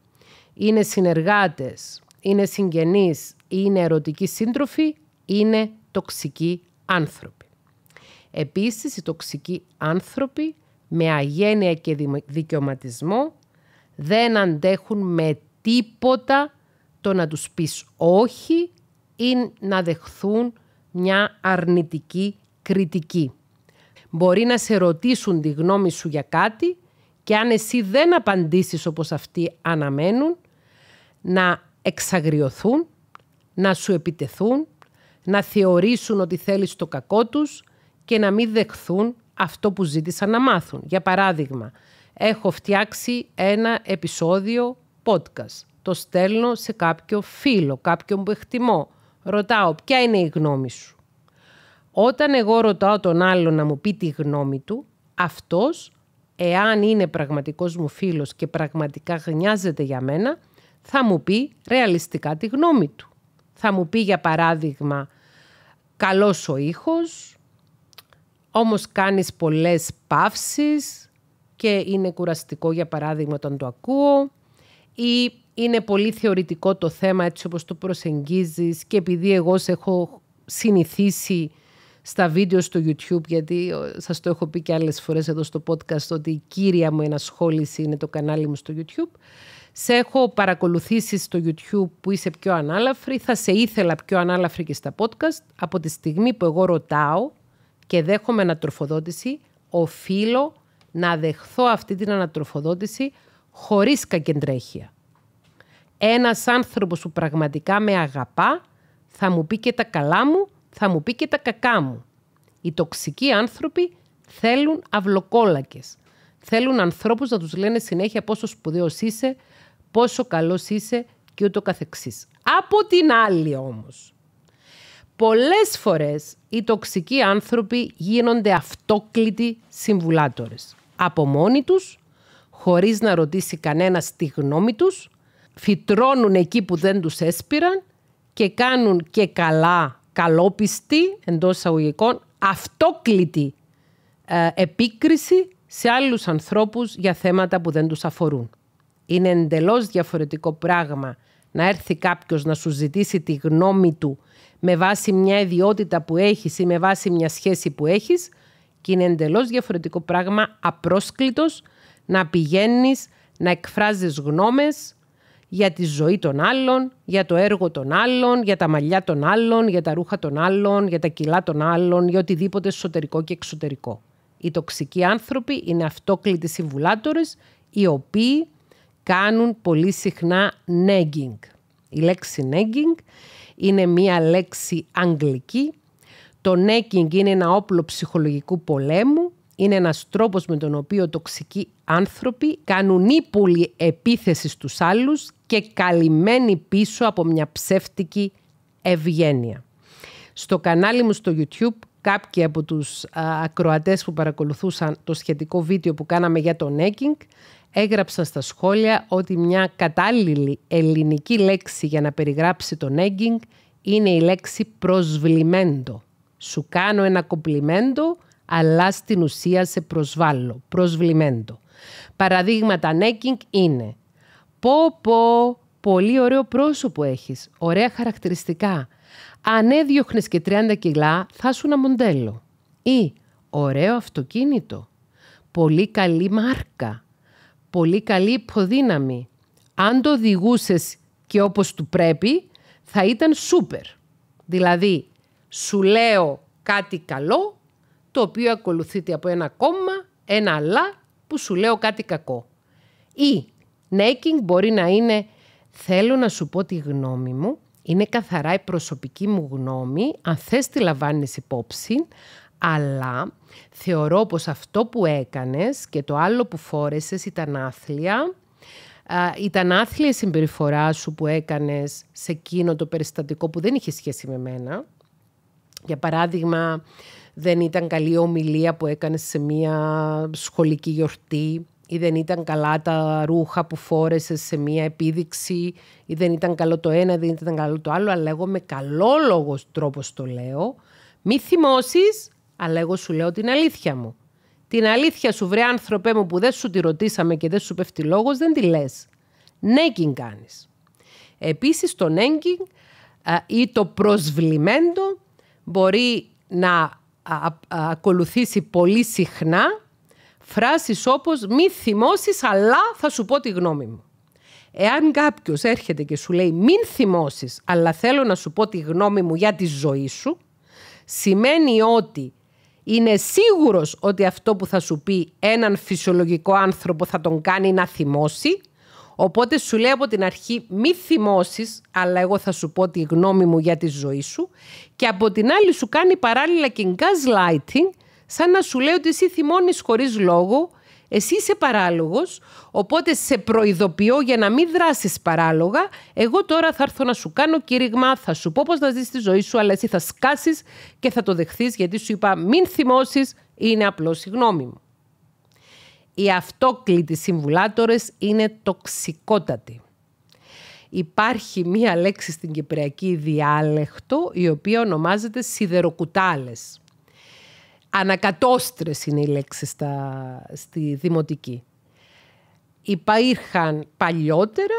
A: είναι συνεργάτες, είναι συγγενείς είναι ερωτικοί σύντροφοι, είναι τοξικοί άνθρωποι. Επίσης, οι τοξικοί άνθρωποι με αγένεια και δικαιωματισμό δεν αντέχουν με τίποτα το να τους πεις όχι ή να δεχθούν μια αρνητική κριτική. Μπορεί να σε ρωτήσουν τη γνώμη σου για κάτι και αν εσύ δεν απαντήσεις όπως αυτοί αναμένουν, να εξαγριωθούν, να σου επιτεθούν, να θεωρήσουν ότι θέλεις το κακό τους και να μην δεχθούν αυτό που ζήτησαν να μάθουν. Για παράδειγμα, έχω φτιάξει ένα επεισόδιο podcast. Το στέλνω σε κάποιο φίλο, κάποιον που εκτιμώ. Ρωτάω, ποια είναι η γνώμη σου. Όταν εγώ ρωτάω τον άλλο να μου πει τη γνώμη του, αυτός, εάν είναι πραγματικός μου φίλος και πραγματικά γνιάζεται για μένα, θα μου πει ρεαλιστικά τη γνώμη του. Θα μου πει, για παράδειγμα, καλός ο ήχος, όμως κάνεις πολλές παύσεις και είναι κουραστικό, για παράδειγμα, όταν το ακούω ή είναι πολύ θεωρητικό το θέμα έτσι όπως το προσεγγίζεις και επειδή εγώ σε έχω συνηθίσει στα βίντεο στο YouTube, γιατί σας το έχω πει και άλλες φορές εδώ στο podcast ότι η κύρια μου ενασχόληση είναι το κανάλι μου στο YouTube. Σε έχω παρακολουθήσει στο YouTube που είσαι πιο ανάλαφρη, θα σε ήθελα πιο ανάλαφρη και στα podcast. Από τη στιγμή που εγώ ρωτάω και δέχομαι ανατροφοδότηση, οφείλω να δεχθώ αυτή την ανατροφοδότηση χωρίς κακεντρέχεια. Ένας άνθρωπος που πραγματικά με αγαπά θα μου πει και τα καλά μου, θα μου πει και τα κακά μου. Οι τοξικοί άνθρωποι θέλουν αυλοκόλακες. Θέλουν ανθρώπους να τους λένε συνέχεια πόσο σπουδαίος είσαι, πόσο καλός είσαι και ούτω καθεξής. Από την άλλη όμως, πολλές φορές οι τοξικοί άνθρωποι γίνονται αυτόκλητοι συμβουλάτορες. Από μόνοι τους χωρίς να ρωτήσει κανένας τη γνώμη τους, φυτρώνουν εκεί που δεν τους έσπηραν και κάνουν και καλά, καλόπιστη εντός αγωγικών, αυτόκλητη ε, επίκριση σε άλλους ανθρώπους για θέματα που δεν τους αφορούν. Είναι εντελώς διαφορετικό πράγμα να έρθει κάποιος να σου ζητήσει τη γνώμη του με βάση μια ιδιότητα που έχεις ή με βάση μια σχέση που έχεις και είναι εντελώς διαφορετικό πράγμα απρόσκλητος να πηγαίνεις να εκφράζεις γνώμες για τη ζωή των άλλων, για το έργο των άλλων, για τα μαλλιά των άλλων, για τα ρούχα των άλλων, για τα κιλά των άλλων, για οτιδήποτε εσωτερικό και εξωτερικό. Οι τοξικοί άνθρωποι είναι αυτόκλητοι συμβουλάτορες, οι οποίοι κάνουν πολύ συχνά nagging. Η λέξη nagging είναι μία λέξη αγγλική. Το nagging είναι ένα όπλο ψυχολογικού πολέμου είναι ένας τρόπος με τον οποίο τοξικοί άνθρωποι κάνουν ύπουλη επίθεση στους άλλους και καλυμμένοι πίσω από μια ψεύτικη ευγένεια. Στο κανάλι μου στο YouTube κάποιοι από τους ακροατές που παρακολουθούσαν το σχετικό βίντεο που κάναμε για το Έκινγκ έγραψαν στα σχόλια ότι μια κατάλληλη ελληνική λέξη για να περιγράψει τον Έκινγκ είναι η λέξη προσβλημέντο. Σου κάνω ένα κομπλιμέντο αλλά στην ουσία σε προσβάλλω, προσβλημέντο. Παραδείγματα νέκινγκ είναι «Πω πω, πολύ ωραίο πρόσωπο έχεις, ωραία χαρακτηριστικά. Αν έδιωχνες και 30 κιλά θα σου ένα μοντέλο». Ή «Ωραίο αυτοκίνητο, πολύ καλή μάρκα, πολύ καλή υποδύναμη. Αν το οδηγούσες και όπως του πρέπει, θα ήταν σούπερ». Δηλαδή, σου λέω κάτι καλό το οποίο ακολουθείται από ένα κόμμα, ένα αλλά που σου λέω κάτι κακό. Ή νέκινγκ μπορεί να είναι θέλω να σου πω τη γνώμη μου, είναι καθαρά η προσωπική μου γνώμη, αν θες τη λαμβάνεις υπόψη, αλλά θεωρώ πως αυτό που έκανες και το άλλο που φόρεσες ήταν άθλια, ήταν άθλια η συμπεριφορά σου που έκανες σε εκείνο το περιστατικό που δεν είχε σχέση με μένα. Για παράδειγμα, δεν ήταν καλή ομιλία που έκανες σε μια σχολική γιορτή ή δεν ήταν καλά τα ρούχα που φόρεσες σε μια επίδειξη ή δεν ήταν καλό το ένα, δεν ήταν καλό το άλλο, αλλά εγώ με καλό λόγο τρόπος το λέω. Μη θυμώσεις, αλλά εγώ σου λέω την αλήθεια μου. Την αλήθεια σου, βρε άνθρωπέ μου, που δεν σου τη ρωτήσαμε και δεν σου πέφτει λόγος, δεν τη λες. Νέγκιν κάνεις. Επίσης το νέγκιν ή το προσβλημέντο μπορεί να ακολουθήσει πολύ συχνά φράσεις όπως «Μη θυμώσεις, αλλά θα σου πω τη γνώμη μου». Εάν κάποιος έρχεται και σου λέει «Μην θυμώσεις, αλλά θέλω να σου πω τη γνώμη μου για τη ζωή σου», σημαίνει ότι είναι σίγουρος ότι αυτό που θα σου πει έναν φυσιολογικό άνθρωπο θα τον κάνει να θυμώσει Οπότε σου λέει από την αρχή μη θυμώσεις, αλλά εγώ θα σου πω τη γνώμη μου για τη ζωή σου. Και από την άλλη σου κάνει παράλληλα και gaslighting, σαν να σου λέει ότι εσύ θυμώνεις χωρίς λόγο, εσύ είσαι παράλογος, οπότε σε προειδοποιώ για να μην δράσεις παράλογα. Εγώ τώρα θα έρθω να σου κάνω κήρυγμα, θα σου πω πώς να ζεις τη ζωή σου, αλλά εσύ θα σκάσεις και θα το δεχθείς γιατί σου είπα μην θυμώσεις, είναι απλώς η γνώμη μου. Οι αυτόκλητοι συμβουλάτορες είναι τοξικότατοι. Υπάρχει μία λέξη στην κυπριακή διάλεκτο η οποία ονομάζεται σιδεροκουτάλες. Ανακατόστρες είναι οι λέξη στα, στη δημοτική. Υπήρχαν παλιότερα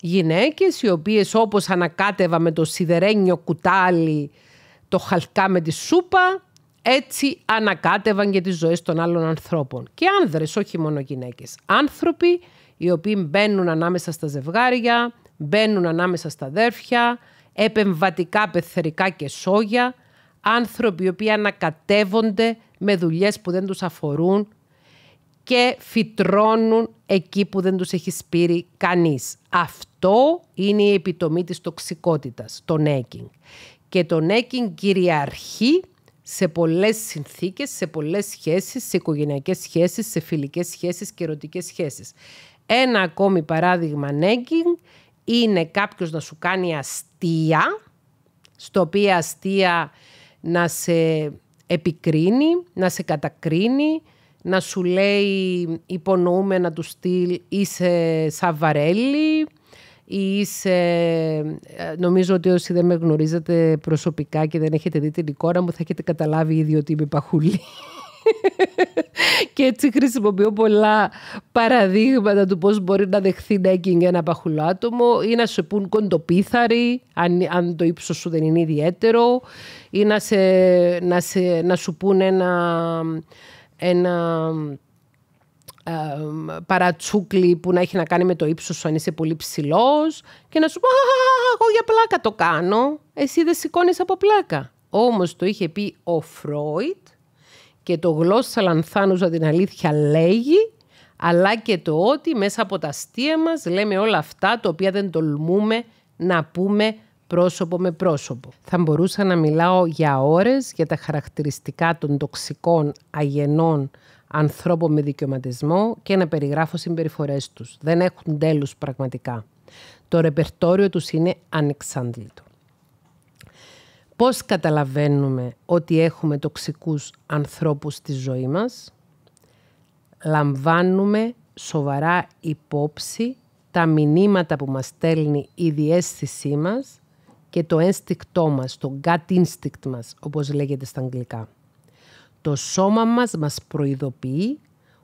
A: γυναίκες οι οποίες όπως ανακάτευα με το σιδερένιο κουτάλι το χαλκά με τη σούπα έτσι ανακάτευαν και τις ζωές των άλλων ανθρώπων. Και άνδρες, όχι μόνο γυναίκες. Άνθρωποι οι οποίοι μπαίνουν ανάμεσα στα ζευγάρια, μπαίνουν ανάμεσα στα αδέρφια, επεμβατικά, πεθερικά και σόγια. Άνθρωποι οι οποίοι ανακατεύονται με δουλειές που δεν τους αφορούν και φυτρώνουν εκεί που δεν τους έχει σπείρει κανείς. Αυτό είναι η επιτομή της τοξικότητας, το νέκινγκ. Και το νέκινγκ κυριαρχεί σε πολλές συνθήκες, σε πολλές σχέσεις, σε οικογενειακές σχέσεις, σε φιλικές σχέσεις και ερωτικές σχέσεις. Ένα ακόμη παράδειγμα νέγκινγκ είναι κάποιος να σου κάνει αστεία, στο οποίο αστεία να σε επικρίνει, να σε κατακρίνει, να σου λέει υπονοούμενα του στυλ είσαι βαρέλι», ή είσαι, ε, Νομίζω ότι όσοι δεν με γνωρίζετε προσωπικά και δεν έχετε δει την εικόνα μου θα έχετε καταλάβει ήδη ότι είμαι παχουλή. και έτσι χρησιμοποιώ πολλά παραδείγματα του πώς μπορεί να δεχθεί ντέκινγκ ένα παχουλό άτομο ή να σου πούν κοντοπίθαρη αν, αν το ύψος σου δεν είναι ιδιαίτερο ή να, σε, να, σε, να σου πούν ένα, ένα παρατσούκλι που να έχει να κάνει με το ύψος σου αν είσαι πολύ ψηλός και να σου πω εγώ για πλάκα το κάνω, εσύ δεν σηκώνεις από πλάκα. Όμως το είχε πει ο Φρόιτ και το γλώσσα λανθάνουσα την αλήθεια λέγει αλλά και το ότι μέσα από τα αστεία μας λέμε όλα αυτά τα οποία δεν τολμούμε να πούμε πρόσωπο με πρόσωπο. Θα μπορούσα να μιλάω για ώρες για τα χαρακτηριστικά των τοξικών αγενών ανθρώπων με δικαιωματισμό και να περιγράφω συμπεριφορές τους. Δεν έχουν τέλους πραγματικά. Το ρεπερτόριο τους είναι ανεξάντλητο. Πώς καταλαβαίνουμε ότι έχουμε τοξικούς ανθρώπους στη ζωή μας. Λαμβάνουμε σοβαρά υπόψη τα μηνύματα που μας στέλνει η διέστησή μας και το ένστικτό μας, το gut instinct μας, όπως λέγεται στα αγγλικά. Το σώμα μας μας προειδοποιεί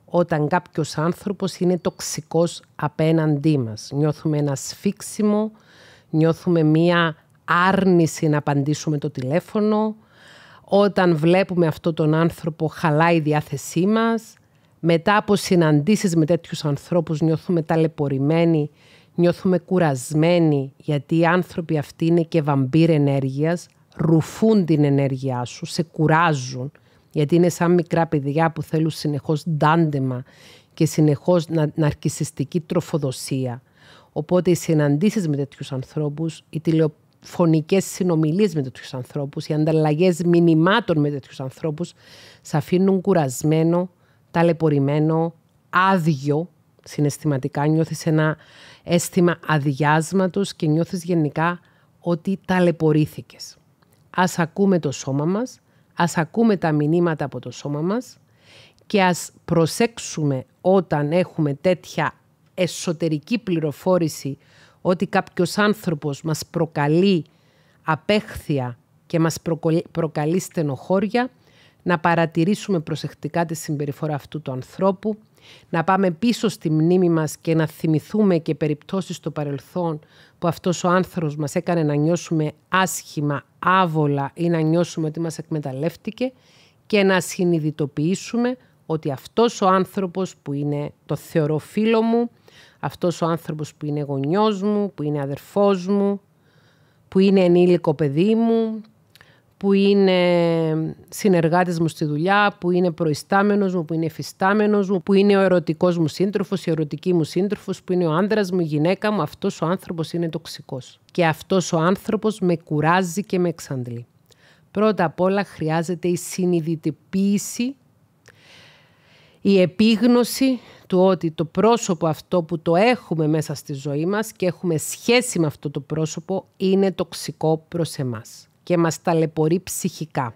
A: όταν κάποιος άνθρωπος είναι τοξικός απέναντί μας. Νιώθουμε ένα σφίξιμο, νιώθουμε μία άρνηση να απαντήσουμε το τηλέφωνο. Όταν βλέπουμε αυτόν τον άνθρωπο χαλάει η διάθεσή μας. Μετά από συναντήσεις με τέτοιους ανθρώπους νιώθουμε ταλαιπωρημένοι, νιώθουμε κουρασμένοι γιατί οι άνθρωποι αυτοί είναι και βαμπύρ ενέργειας, ρουφούν την ενέργειά σου, σε κουράζουν γιατί είναι σαν μικρά παιδιά που θέλουν συνεχώς ντάντεμα και συνεχώς να, ναρκισιστική τροφοδοσία. Οπότε οι συναντήσεις με τέτοιους ανθρώπους, οι τηλεφωνικές συνομιλίες με τέτοιους ανθρώπους, οι ανταλλαγές μηνυμάτων με τέτοιους ανθρώπους, σε αφήνουν κουρασμένο, ταλαιπωρημένο, άδειο συναισθηματικά. Νιώθεις ένα αίσθημα αδιάσματος και νιώθεις γενικά ότι ταλαιπωρήθηκες. Ας ακούμε το σώμα μας, Ας ακούμε τα μηνύματα από το σώμα μας και ας προσέξουμε όταν έχουμε τέτοια εσωτερική πληροφόρηση ότι κάποιος άνθρωπος μας προκαλεί απέχθεια και μας προκαλεί στενοχώρια, να παρατηρήσουμε προσεκτικά τη συμπεριφορά αυτού του ανθρώπου, να πάμε πίσω στη μνήμη μας και να θυμηθούμε και περιπτώσεις στο παρελθόν που αυτός ο άνθρωπος μας έκανε να νιώσουμε άσχημα, άβολα ή να νιώσουμε ότι μας εκμεταλλεύτηκε και να συνειδητοποιήσουμε ότι αυτός ο άνθρωπος που είναι το θεωρώ φίλο μου, αυτός ο άνθρωπος που είναι γονιός μου, που είναι αδερφός μου, που είναι ενήλικο παιδί μου, που είναι συνεργάτης μου στη δουλειά, που είναι προϊστάμενος μου, που είναι εφιστάμενος μου, που είναι ο ερωτικός μου σύντροφος, η ερωτική μου σύντροφος, που είναι ο άνδρας μου, η γυναίκα μου, αυτός ο άνθρωπος είναι τοξικός. Και αυτός ο άνθρωπος με κουράζει και με εξαντλεί. Πρώτα απ' όλα χρειάζεται η συνειδητοποίηση, η επίγνωση του ότι το πρόσωπο αυτό που το έχουμε μέσα στη ζωή μας και έχουμε σχέση με αυτό το πρόσωπο είναι τοξικό προς εμάς και μας ταλαιπωρεί ψυχικά.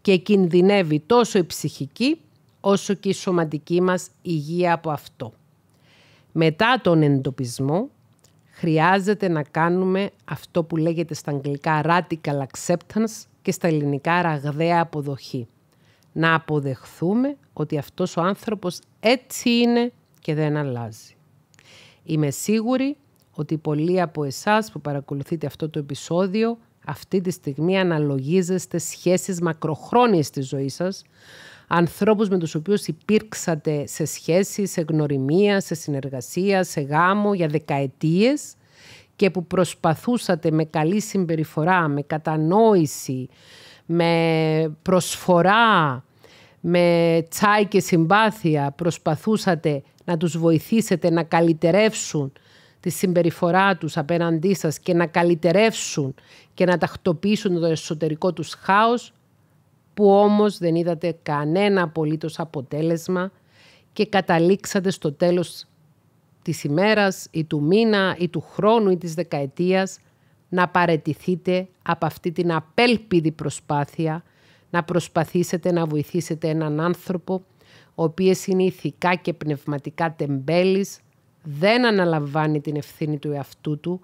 A: Και κινδυνεύει τόσο η ψυχική όσο και η σωματική μας υγεία από αυτό. Μετά τον εντοπισμό, χρειάζεται να κάνουμε αυτό που λέγεται στα αγγλικά radical acceptance και στα ελληνικά ραγδαία αποδοχή. Να αποδεχθούμε ότι αυτός ο άνθρωπος έτσι είναι και δεν αλλάζει. Είμαι σίγουρη ότι πολλοί από εσάς που παρακολουθείτε αυτό το επεισόδιο αυτή τη στιγμή αναλογίζεστε σχέσεις μακροχρόνιες της ζωής σας, ανθρώπους με τους οποίους υπήρξατε σε σχέση, σε γνωριμία, σε συνεργασία, σε γάμο για δεκαετίες και που προσπαθούσατε με καλή συμπεριφορά, με κατανόηση, με προσφορά, με τσάι και συμπάθεια προσπαθούσατε να τους βοηθήσετε να καλυτερεύσουν τη συμπεριφορά τους απέναντί σας και να καλυτερεύσουν και να τακτοποιήσουν το εσωτερικό τους χάος, που όμως δεν είδατε κανένα απολύτως αποτέλεσμα και καταλήξατε στο τέλος της ημέρας ή του μήνα ή του χρόνου ή της δεκαετίας να παρετηθείτε από αυτή την απέλπιδη προσπάθεια να προσπαθήσετε να βοηθήσετε έναν άνθρωπο ο οποίος είναι ηθικά και πνευματικά τεμπέλης δεν αναλαμβάνει την ευθύνη του εαυτού του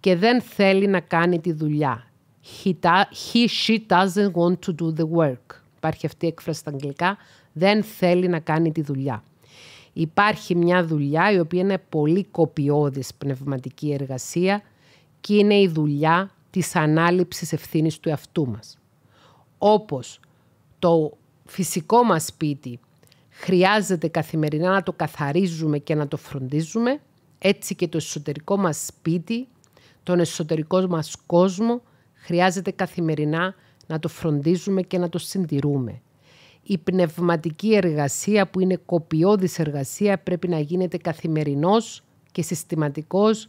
A: και δεν θέλει να κάνει τη δουλειά. He, she doesn't want to do the work. Υπάρχει αυτή η έκφραση στα αγγλικά. Δεν θέλει να κάνει τη δουλειά. Υπάρχει μια δουλειά η οποία είναι πολύ κοπιώδης πνευματική εργασία και είναι η δουλειά της ανάληψης ευθύνης του εαυτού μας. Όπως το φυσικό μας σπίτι Χρειάζεται καθημερινά να το καθαρίζουμε και να το φροντίζουμε, έτσι και το εσωτερικό μας σπίτι, τον εσωτερικό μας κόσμο, χρειάζεται καθημερινά να το φροντίζουμε και να το συντηρούμε. Η πνευματική εργασία που είναι κοπιώδης εργασία πρέπει να γίνεται καθημερινός και συστηματικός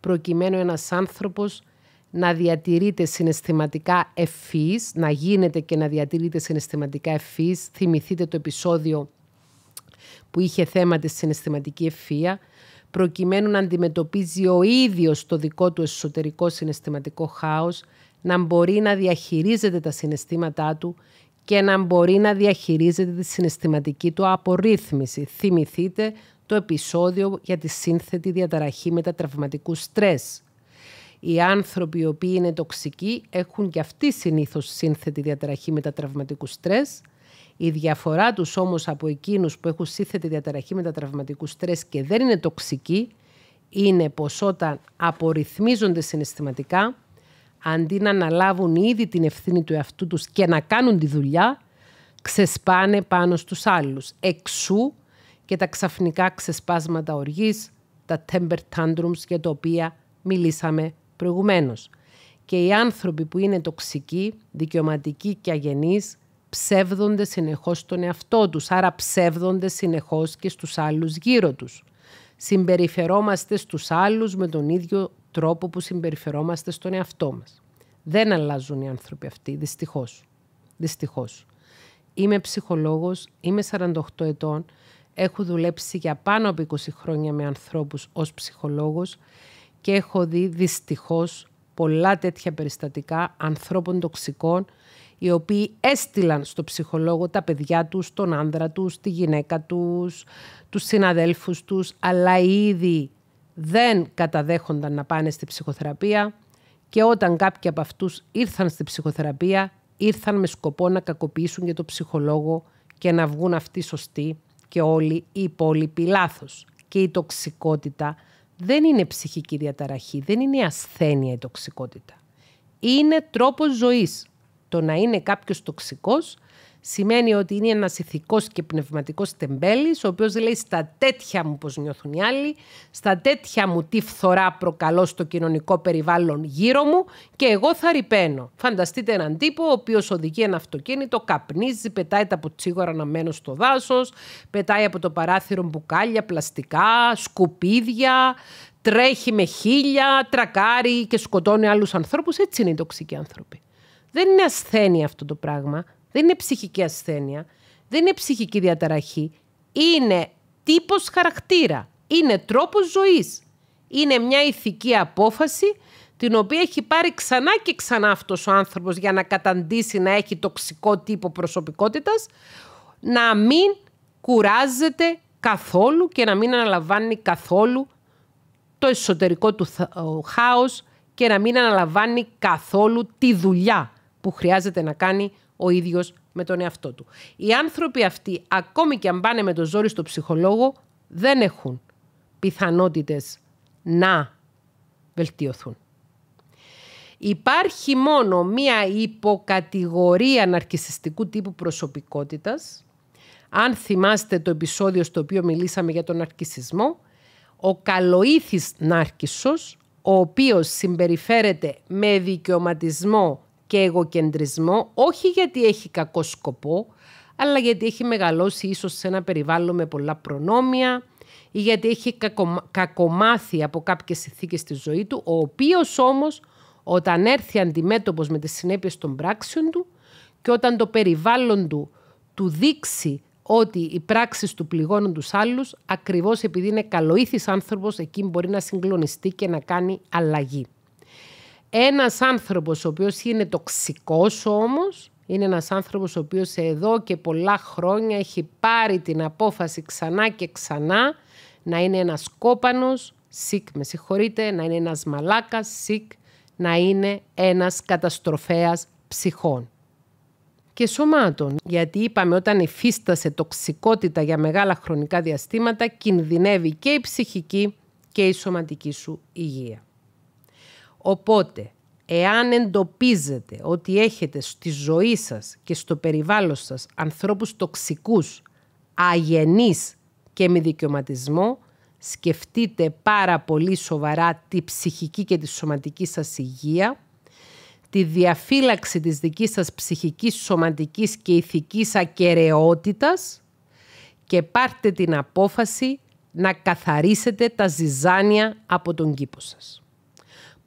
A: προκειμένου ένας άνθρωπος να διατηρείται συναισθηματικά ευφύης, να γίνεται και να διατηρείται συναισθηματικά ευφύης. Θυμηθείτε το επεισόδιο που είχε θέμα της συναισθηματική ευφία, προκειμένου να αντιμετωπίζει ο ίδιος το δικό του εσωτερικό συναισθηματικό χάος, να μπορεί να διαχειρίζεται τα συναισθήματά του και να μπορεί να διαχειρίζεται τη συναισθηματική του απορρίθμιση. Θυμηθείτε το επεισόδιο για τη σύνθετη διαταραχή μετατραυματικού στρες. Οι άνθρωποι οι οποίοι είναι τοξικοί έχουν και αυτοί συνήθως σύνθετη διαταραχή μετατραυματικού στρες – η διαφορά τους όμως από εκείνους που έχουν σύνθετη διαταραχή μετατραυματικού στρες και δεν είναι τοξική είναι πως όταν απορριθμίζονται συναισθηματικά αντί να αναλάβουν ήδη την ευθύνη του εαυτού τους και να κάνουν τη δουλειά ξεσπάνε πάνω στους άλλους. Εξού και τα ξαφνικά ξεσπάσματα οργής, τα temper tantrums για τα οποία μιλήσαμε προηγουμένως. Και οι άνθρωποι που είναι τοξικοί, δικαιωματικοί και αγενείς ψεύδονται συνεχώς τον εαυτό τους, άρα ψεύδονται συνεχώς και στους άλλους γύρω τους. Συμπεριφερόμαστε στους άλλους με τον ίδιο τρόπο που συμπεριφερόμαστε στον εαυτό μας. Δεν αλλάζουν οι άνθρωποι αυτοί, δυστυχώς. Δυστυχώς. Είμαι ψυχολόγος, είμαι 48 ετών, έχω δουλέψει για πάνω από 20 χρόνια με ανθρώπους ως ψυχολόγος και έχω δει δυστυχώς πολλά τέτοια περιστατικά ανθρώπων τοξικών οι οποίοι έστειλαν στο ψυχολόγο τα παιδιά τους, τον άνδρα τους, τη γυναίκα τους, τους συναδέλφους τους, αλλά ήδη δεν καταδέχονταν να πάνε στη ψυχοθεραπεία και όταν κάποιοι από αυτούς ήρθαν στη ψυχοθεραπεία, ήρθαν με σκοπό να κακοποιήσουν για τον ψυχολόγο και να βγουν αυτοί σωστοί και όλοι οι υπόλοιποι λάθος. Και η τοξικότητα δεν είναι ψυχική διαταραχή, δεν είναι ασθένεια η τοξικότητα. Είναι τρόπος ζωής να είναι κάποιος τοξικός σημαίνει ότι είναι ένας ηθικός και πνευματικός τεμπέλης, ο οποίος λέει στα τέτοια μου πώ νιώθουν οι άλλοι, στα τέτοια μου τι φθορά προκαλώ στο κοινωνικό περιβάλλον γύρω μου και εγώ θα ρηπαίνω. Φανταστείτε έναν τύπο ο οποίος οδηγεί ένα αυτοκίνητο, καπνίζει, πετάει τα ποτσίγορα μένω στο δάσος, πετάει από το παράθυρο μπουκάλια, πλαστικά, σκουπίδια, τρέχει με χίλια, τρακάρει και σκοτώνει άλλους ανθρώπους. Έτσι είναι οι τοξικοί άνθρωποι. Δεν είναι ασθένεια αυτό το πράγμα. Δεν είναι ψυχική ασθένεια. Δεν είναι ψυχική διαταραχή. Είναι τύπος χαρακτήρα. Είναι τρόπος ζωής. Είναι μια ηθική απόφαση την οποία έχει πάρει ξανά και ξανά αυτός ο άνθρωπος για να καταντήσει να έχει τοξικό τύπο προσωπικότητας, να μην κουράζεται καθόλου και να μην αναλαμβάνει καθόλου το εσωτερικό του χάος και να μην αναλαμβάνει καθόλου τη δουλειά που χρειάζεται να κάνει ο ίδιος με τον εαυτό του. Οι άνθρωποι αυτοί, ακόμη και αν πάνε με το ζόρι στο ψυχολόγο, δεν έχουν πιθανότητες να βελτιωθούν. Υπάρχει μόνο μία υποκατηγορία ναρκισιστικού τύπου προσωπικότητας. Αν θυμάστε το επεισόδιο στο οποίο μιλήσαμε για τον ναρκισισμό, ο καλοήθης ναρκισσός, ο οποίος συμπεριφέρεται με δικαιωματισμό και εγωκεντρισμό όχι γιατί έχει κακό σκοπό, αλλά γιατί έχει μεγαλώσει ίσως σε ένα περιβάλλον με πολλά προνόμια ή γιατί έχει κακο, κακομάθει από κάποιες συνθήκες στη ζωή του, ο οποίος όμως όταν έρθει αντιμέτωπος με τις συνέπειες των πράξεων του και όταν το περιβάλλον του του δείξει ότι οι πράξεις του πληγώνουν τους άλλους, ακριβώς επειδή είναι καλοήθης άνθρωπος, εκεί μπορεί να συγκλονιστεί και να κάνει αλλαγή. Ένας άνθρωπος ο οποίος είναι τοξικός όμως, είναι ένας άνθρωπος ο οποίος εδώ και πολλά χρόνια έχει πάρει την απόφαση ξανά και ξανά να είναι ένας κόπανος, σικ, με συγχωρείτε, να είναι ένας μαλάκας, σικ, να είναι ένας καταστροφέας ψυχών και σωμάτων. Γιατί είπαμε όταν υφίστασε τοξικότητα για μεγάλα χρονικά διαστήματα κινδυνεύει και η ψυχική και η σωματική σου υγεία. Οπότε, εάν εντοπίζετε ότι έχετε στη ζωή σας και στο περιβάλλον σας ανθρώπους τοξικούς, αγενείς και με δικαιωματισμό, σκεφτείτε πάρα πολύ σοβαρά τη ψυχική και τη σωματική σας υγεία, τη διαφύλαξη της δικής σας ψυχικής, σωματικής και ηθικής ακαιρεότητας και πάρτε την απόφαση να καθαρίσετε τα ζυζάνια από τον κήπο σας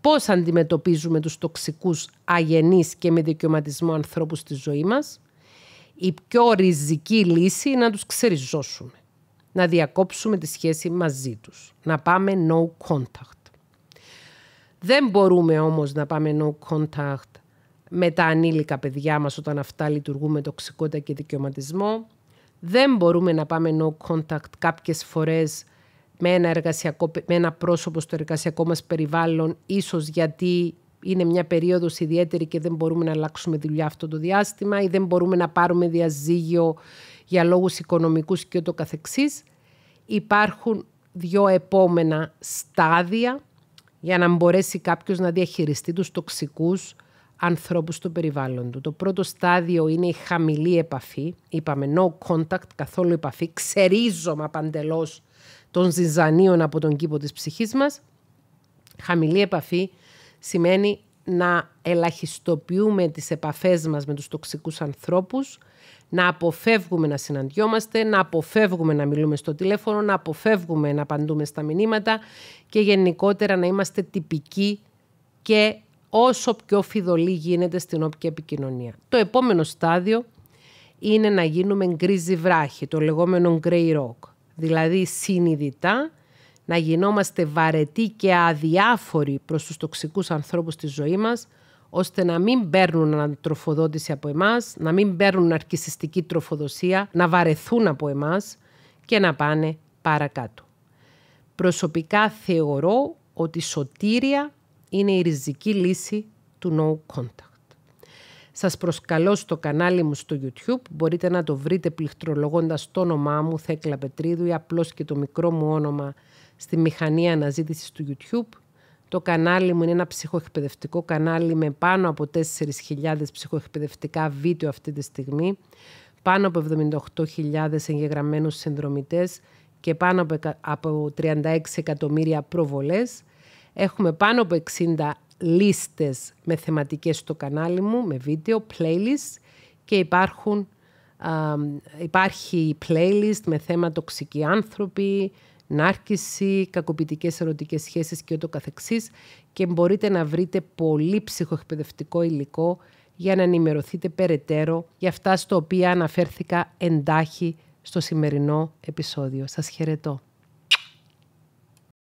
A: πώς αντιμετωπίζουμε τους τοξικούς αγενείς και με δικαιωματισμό ανθρώπους στη ζωή μας, η πιο ριζική λύση είναι να τους ξεριζώσουμε, να διακόψουμε τη σχέση μαζί τους, να πάμε no contact. Δεν μπορούμε όμως να πάμε no contact με τα ανήλικα παιδιά μας όταν αυτά λειτουργούν με τοξικότητα και δικαιωματισμό. Δεν μπορούμε να πάμε no contact κάποιες φορές με ένα, εργασιακό, με ένα πρόσωπο στο εργασιακό μας περιβάλλον, ίσως γιατί είναι μια περίοδος ιδιαίτερη και δεν μπορούμε να αλλάξουμε δουλειά αυτό το διάστημα ή δεν μπορούμε να πάρουμε διαζύγιο για λόγους οικονομικούς και ούτω καθεξής. Υπάρχουν δύο επόμενα στάδια για να μπορέσει κάποιος να διαχειριστεί τους τοξικούς ανθρώπους του Το πρώτο στάδιο είναι η χαμηλή επαφή. Είπαμε no contact, καθόλου επαφή. Ξερίζωμα παντελώς των ζυζανίων από τον κήπο της ψυχής μας. Χαμηλή επαφή σημαίνει να ελαχιστοποιούμε τις επαφές μας με τους τοξικούς ανθρώπους, να αποφεύγουμε να συναντιόμαστε, να αποφεύγουμε να μιλούμε στο τηλέφωνο, να αποφεύγουμε να απαντούμε στα μηνύματα και γενικότερα να είμαστε τυπικοί και όσο πιο φιδωλή γίνεται στην όποια επικοινωνία. Το επόμενο στάδιο είναι να γίνουμε γκρίζι βράχη, το λεγόμενο grey rock δηλαδή συνειδητά, να γινόμαστε βαρετοί και αδιάφοροι προς τους τοξικούς ανθρώπους στη ζωή μας, ώστε να μην παίρνουν ανατροφοδότηση από εμάς, να μην παίρνουν αρκισιστική τροφοδοσία, να βαρεθούν από εμάς και να πάνε παρακάτω. Προσωπικά θεωρώ ότι σωτήρια είναι η ριζική λύση του no contact. Σας προσκαλώ στο κανάλι μου στο YouTube, μπορείτε να το βρείτε πληκτρολογώντας το όνομά μου Θέκλα Πετρίδου ή απλώς και το μικρό μου όνομα στη μηχανή αναζήτησης του YouTube. Το κανάλι μου είναι ένα ψυχοεκπαιδευτικό κανάλι με πάνω από 4.000 ψυχοεκπαιδευτικά βίντεο αυτή τη στιγμή, πάνω από 78.000 εγγεγραμμένους συνδρομητές και πάνω από 36 εκατομμύρια προβολές. Έχουμε πάνω από 60 λίστες με θεματικές στο κανάλι μου, με βίντεο, playlist και υπάρχουν, υπάρχει playlist με θέμα τοξικοί άνθρωποι, νάρκηση, κακοποιητικές ερωτικές σχέσεις και ούτω καθεξής και μπορείτε να βρείτε πολύ ψυχοεκπαιδευτικό υλικό για να ενημερωθείτε περαιτέρω για αυτά στο οποία αναφέρθηκα εντάχει στο σημερινό επεισόδιο. Σας χαιρετώ.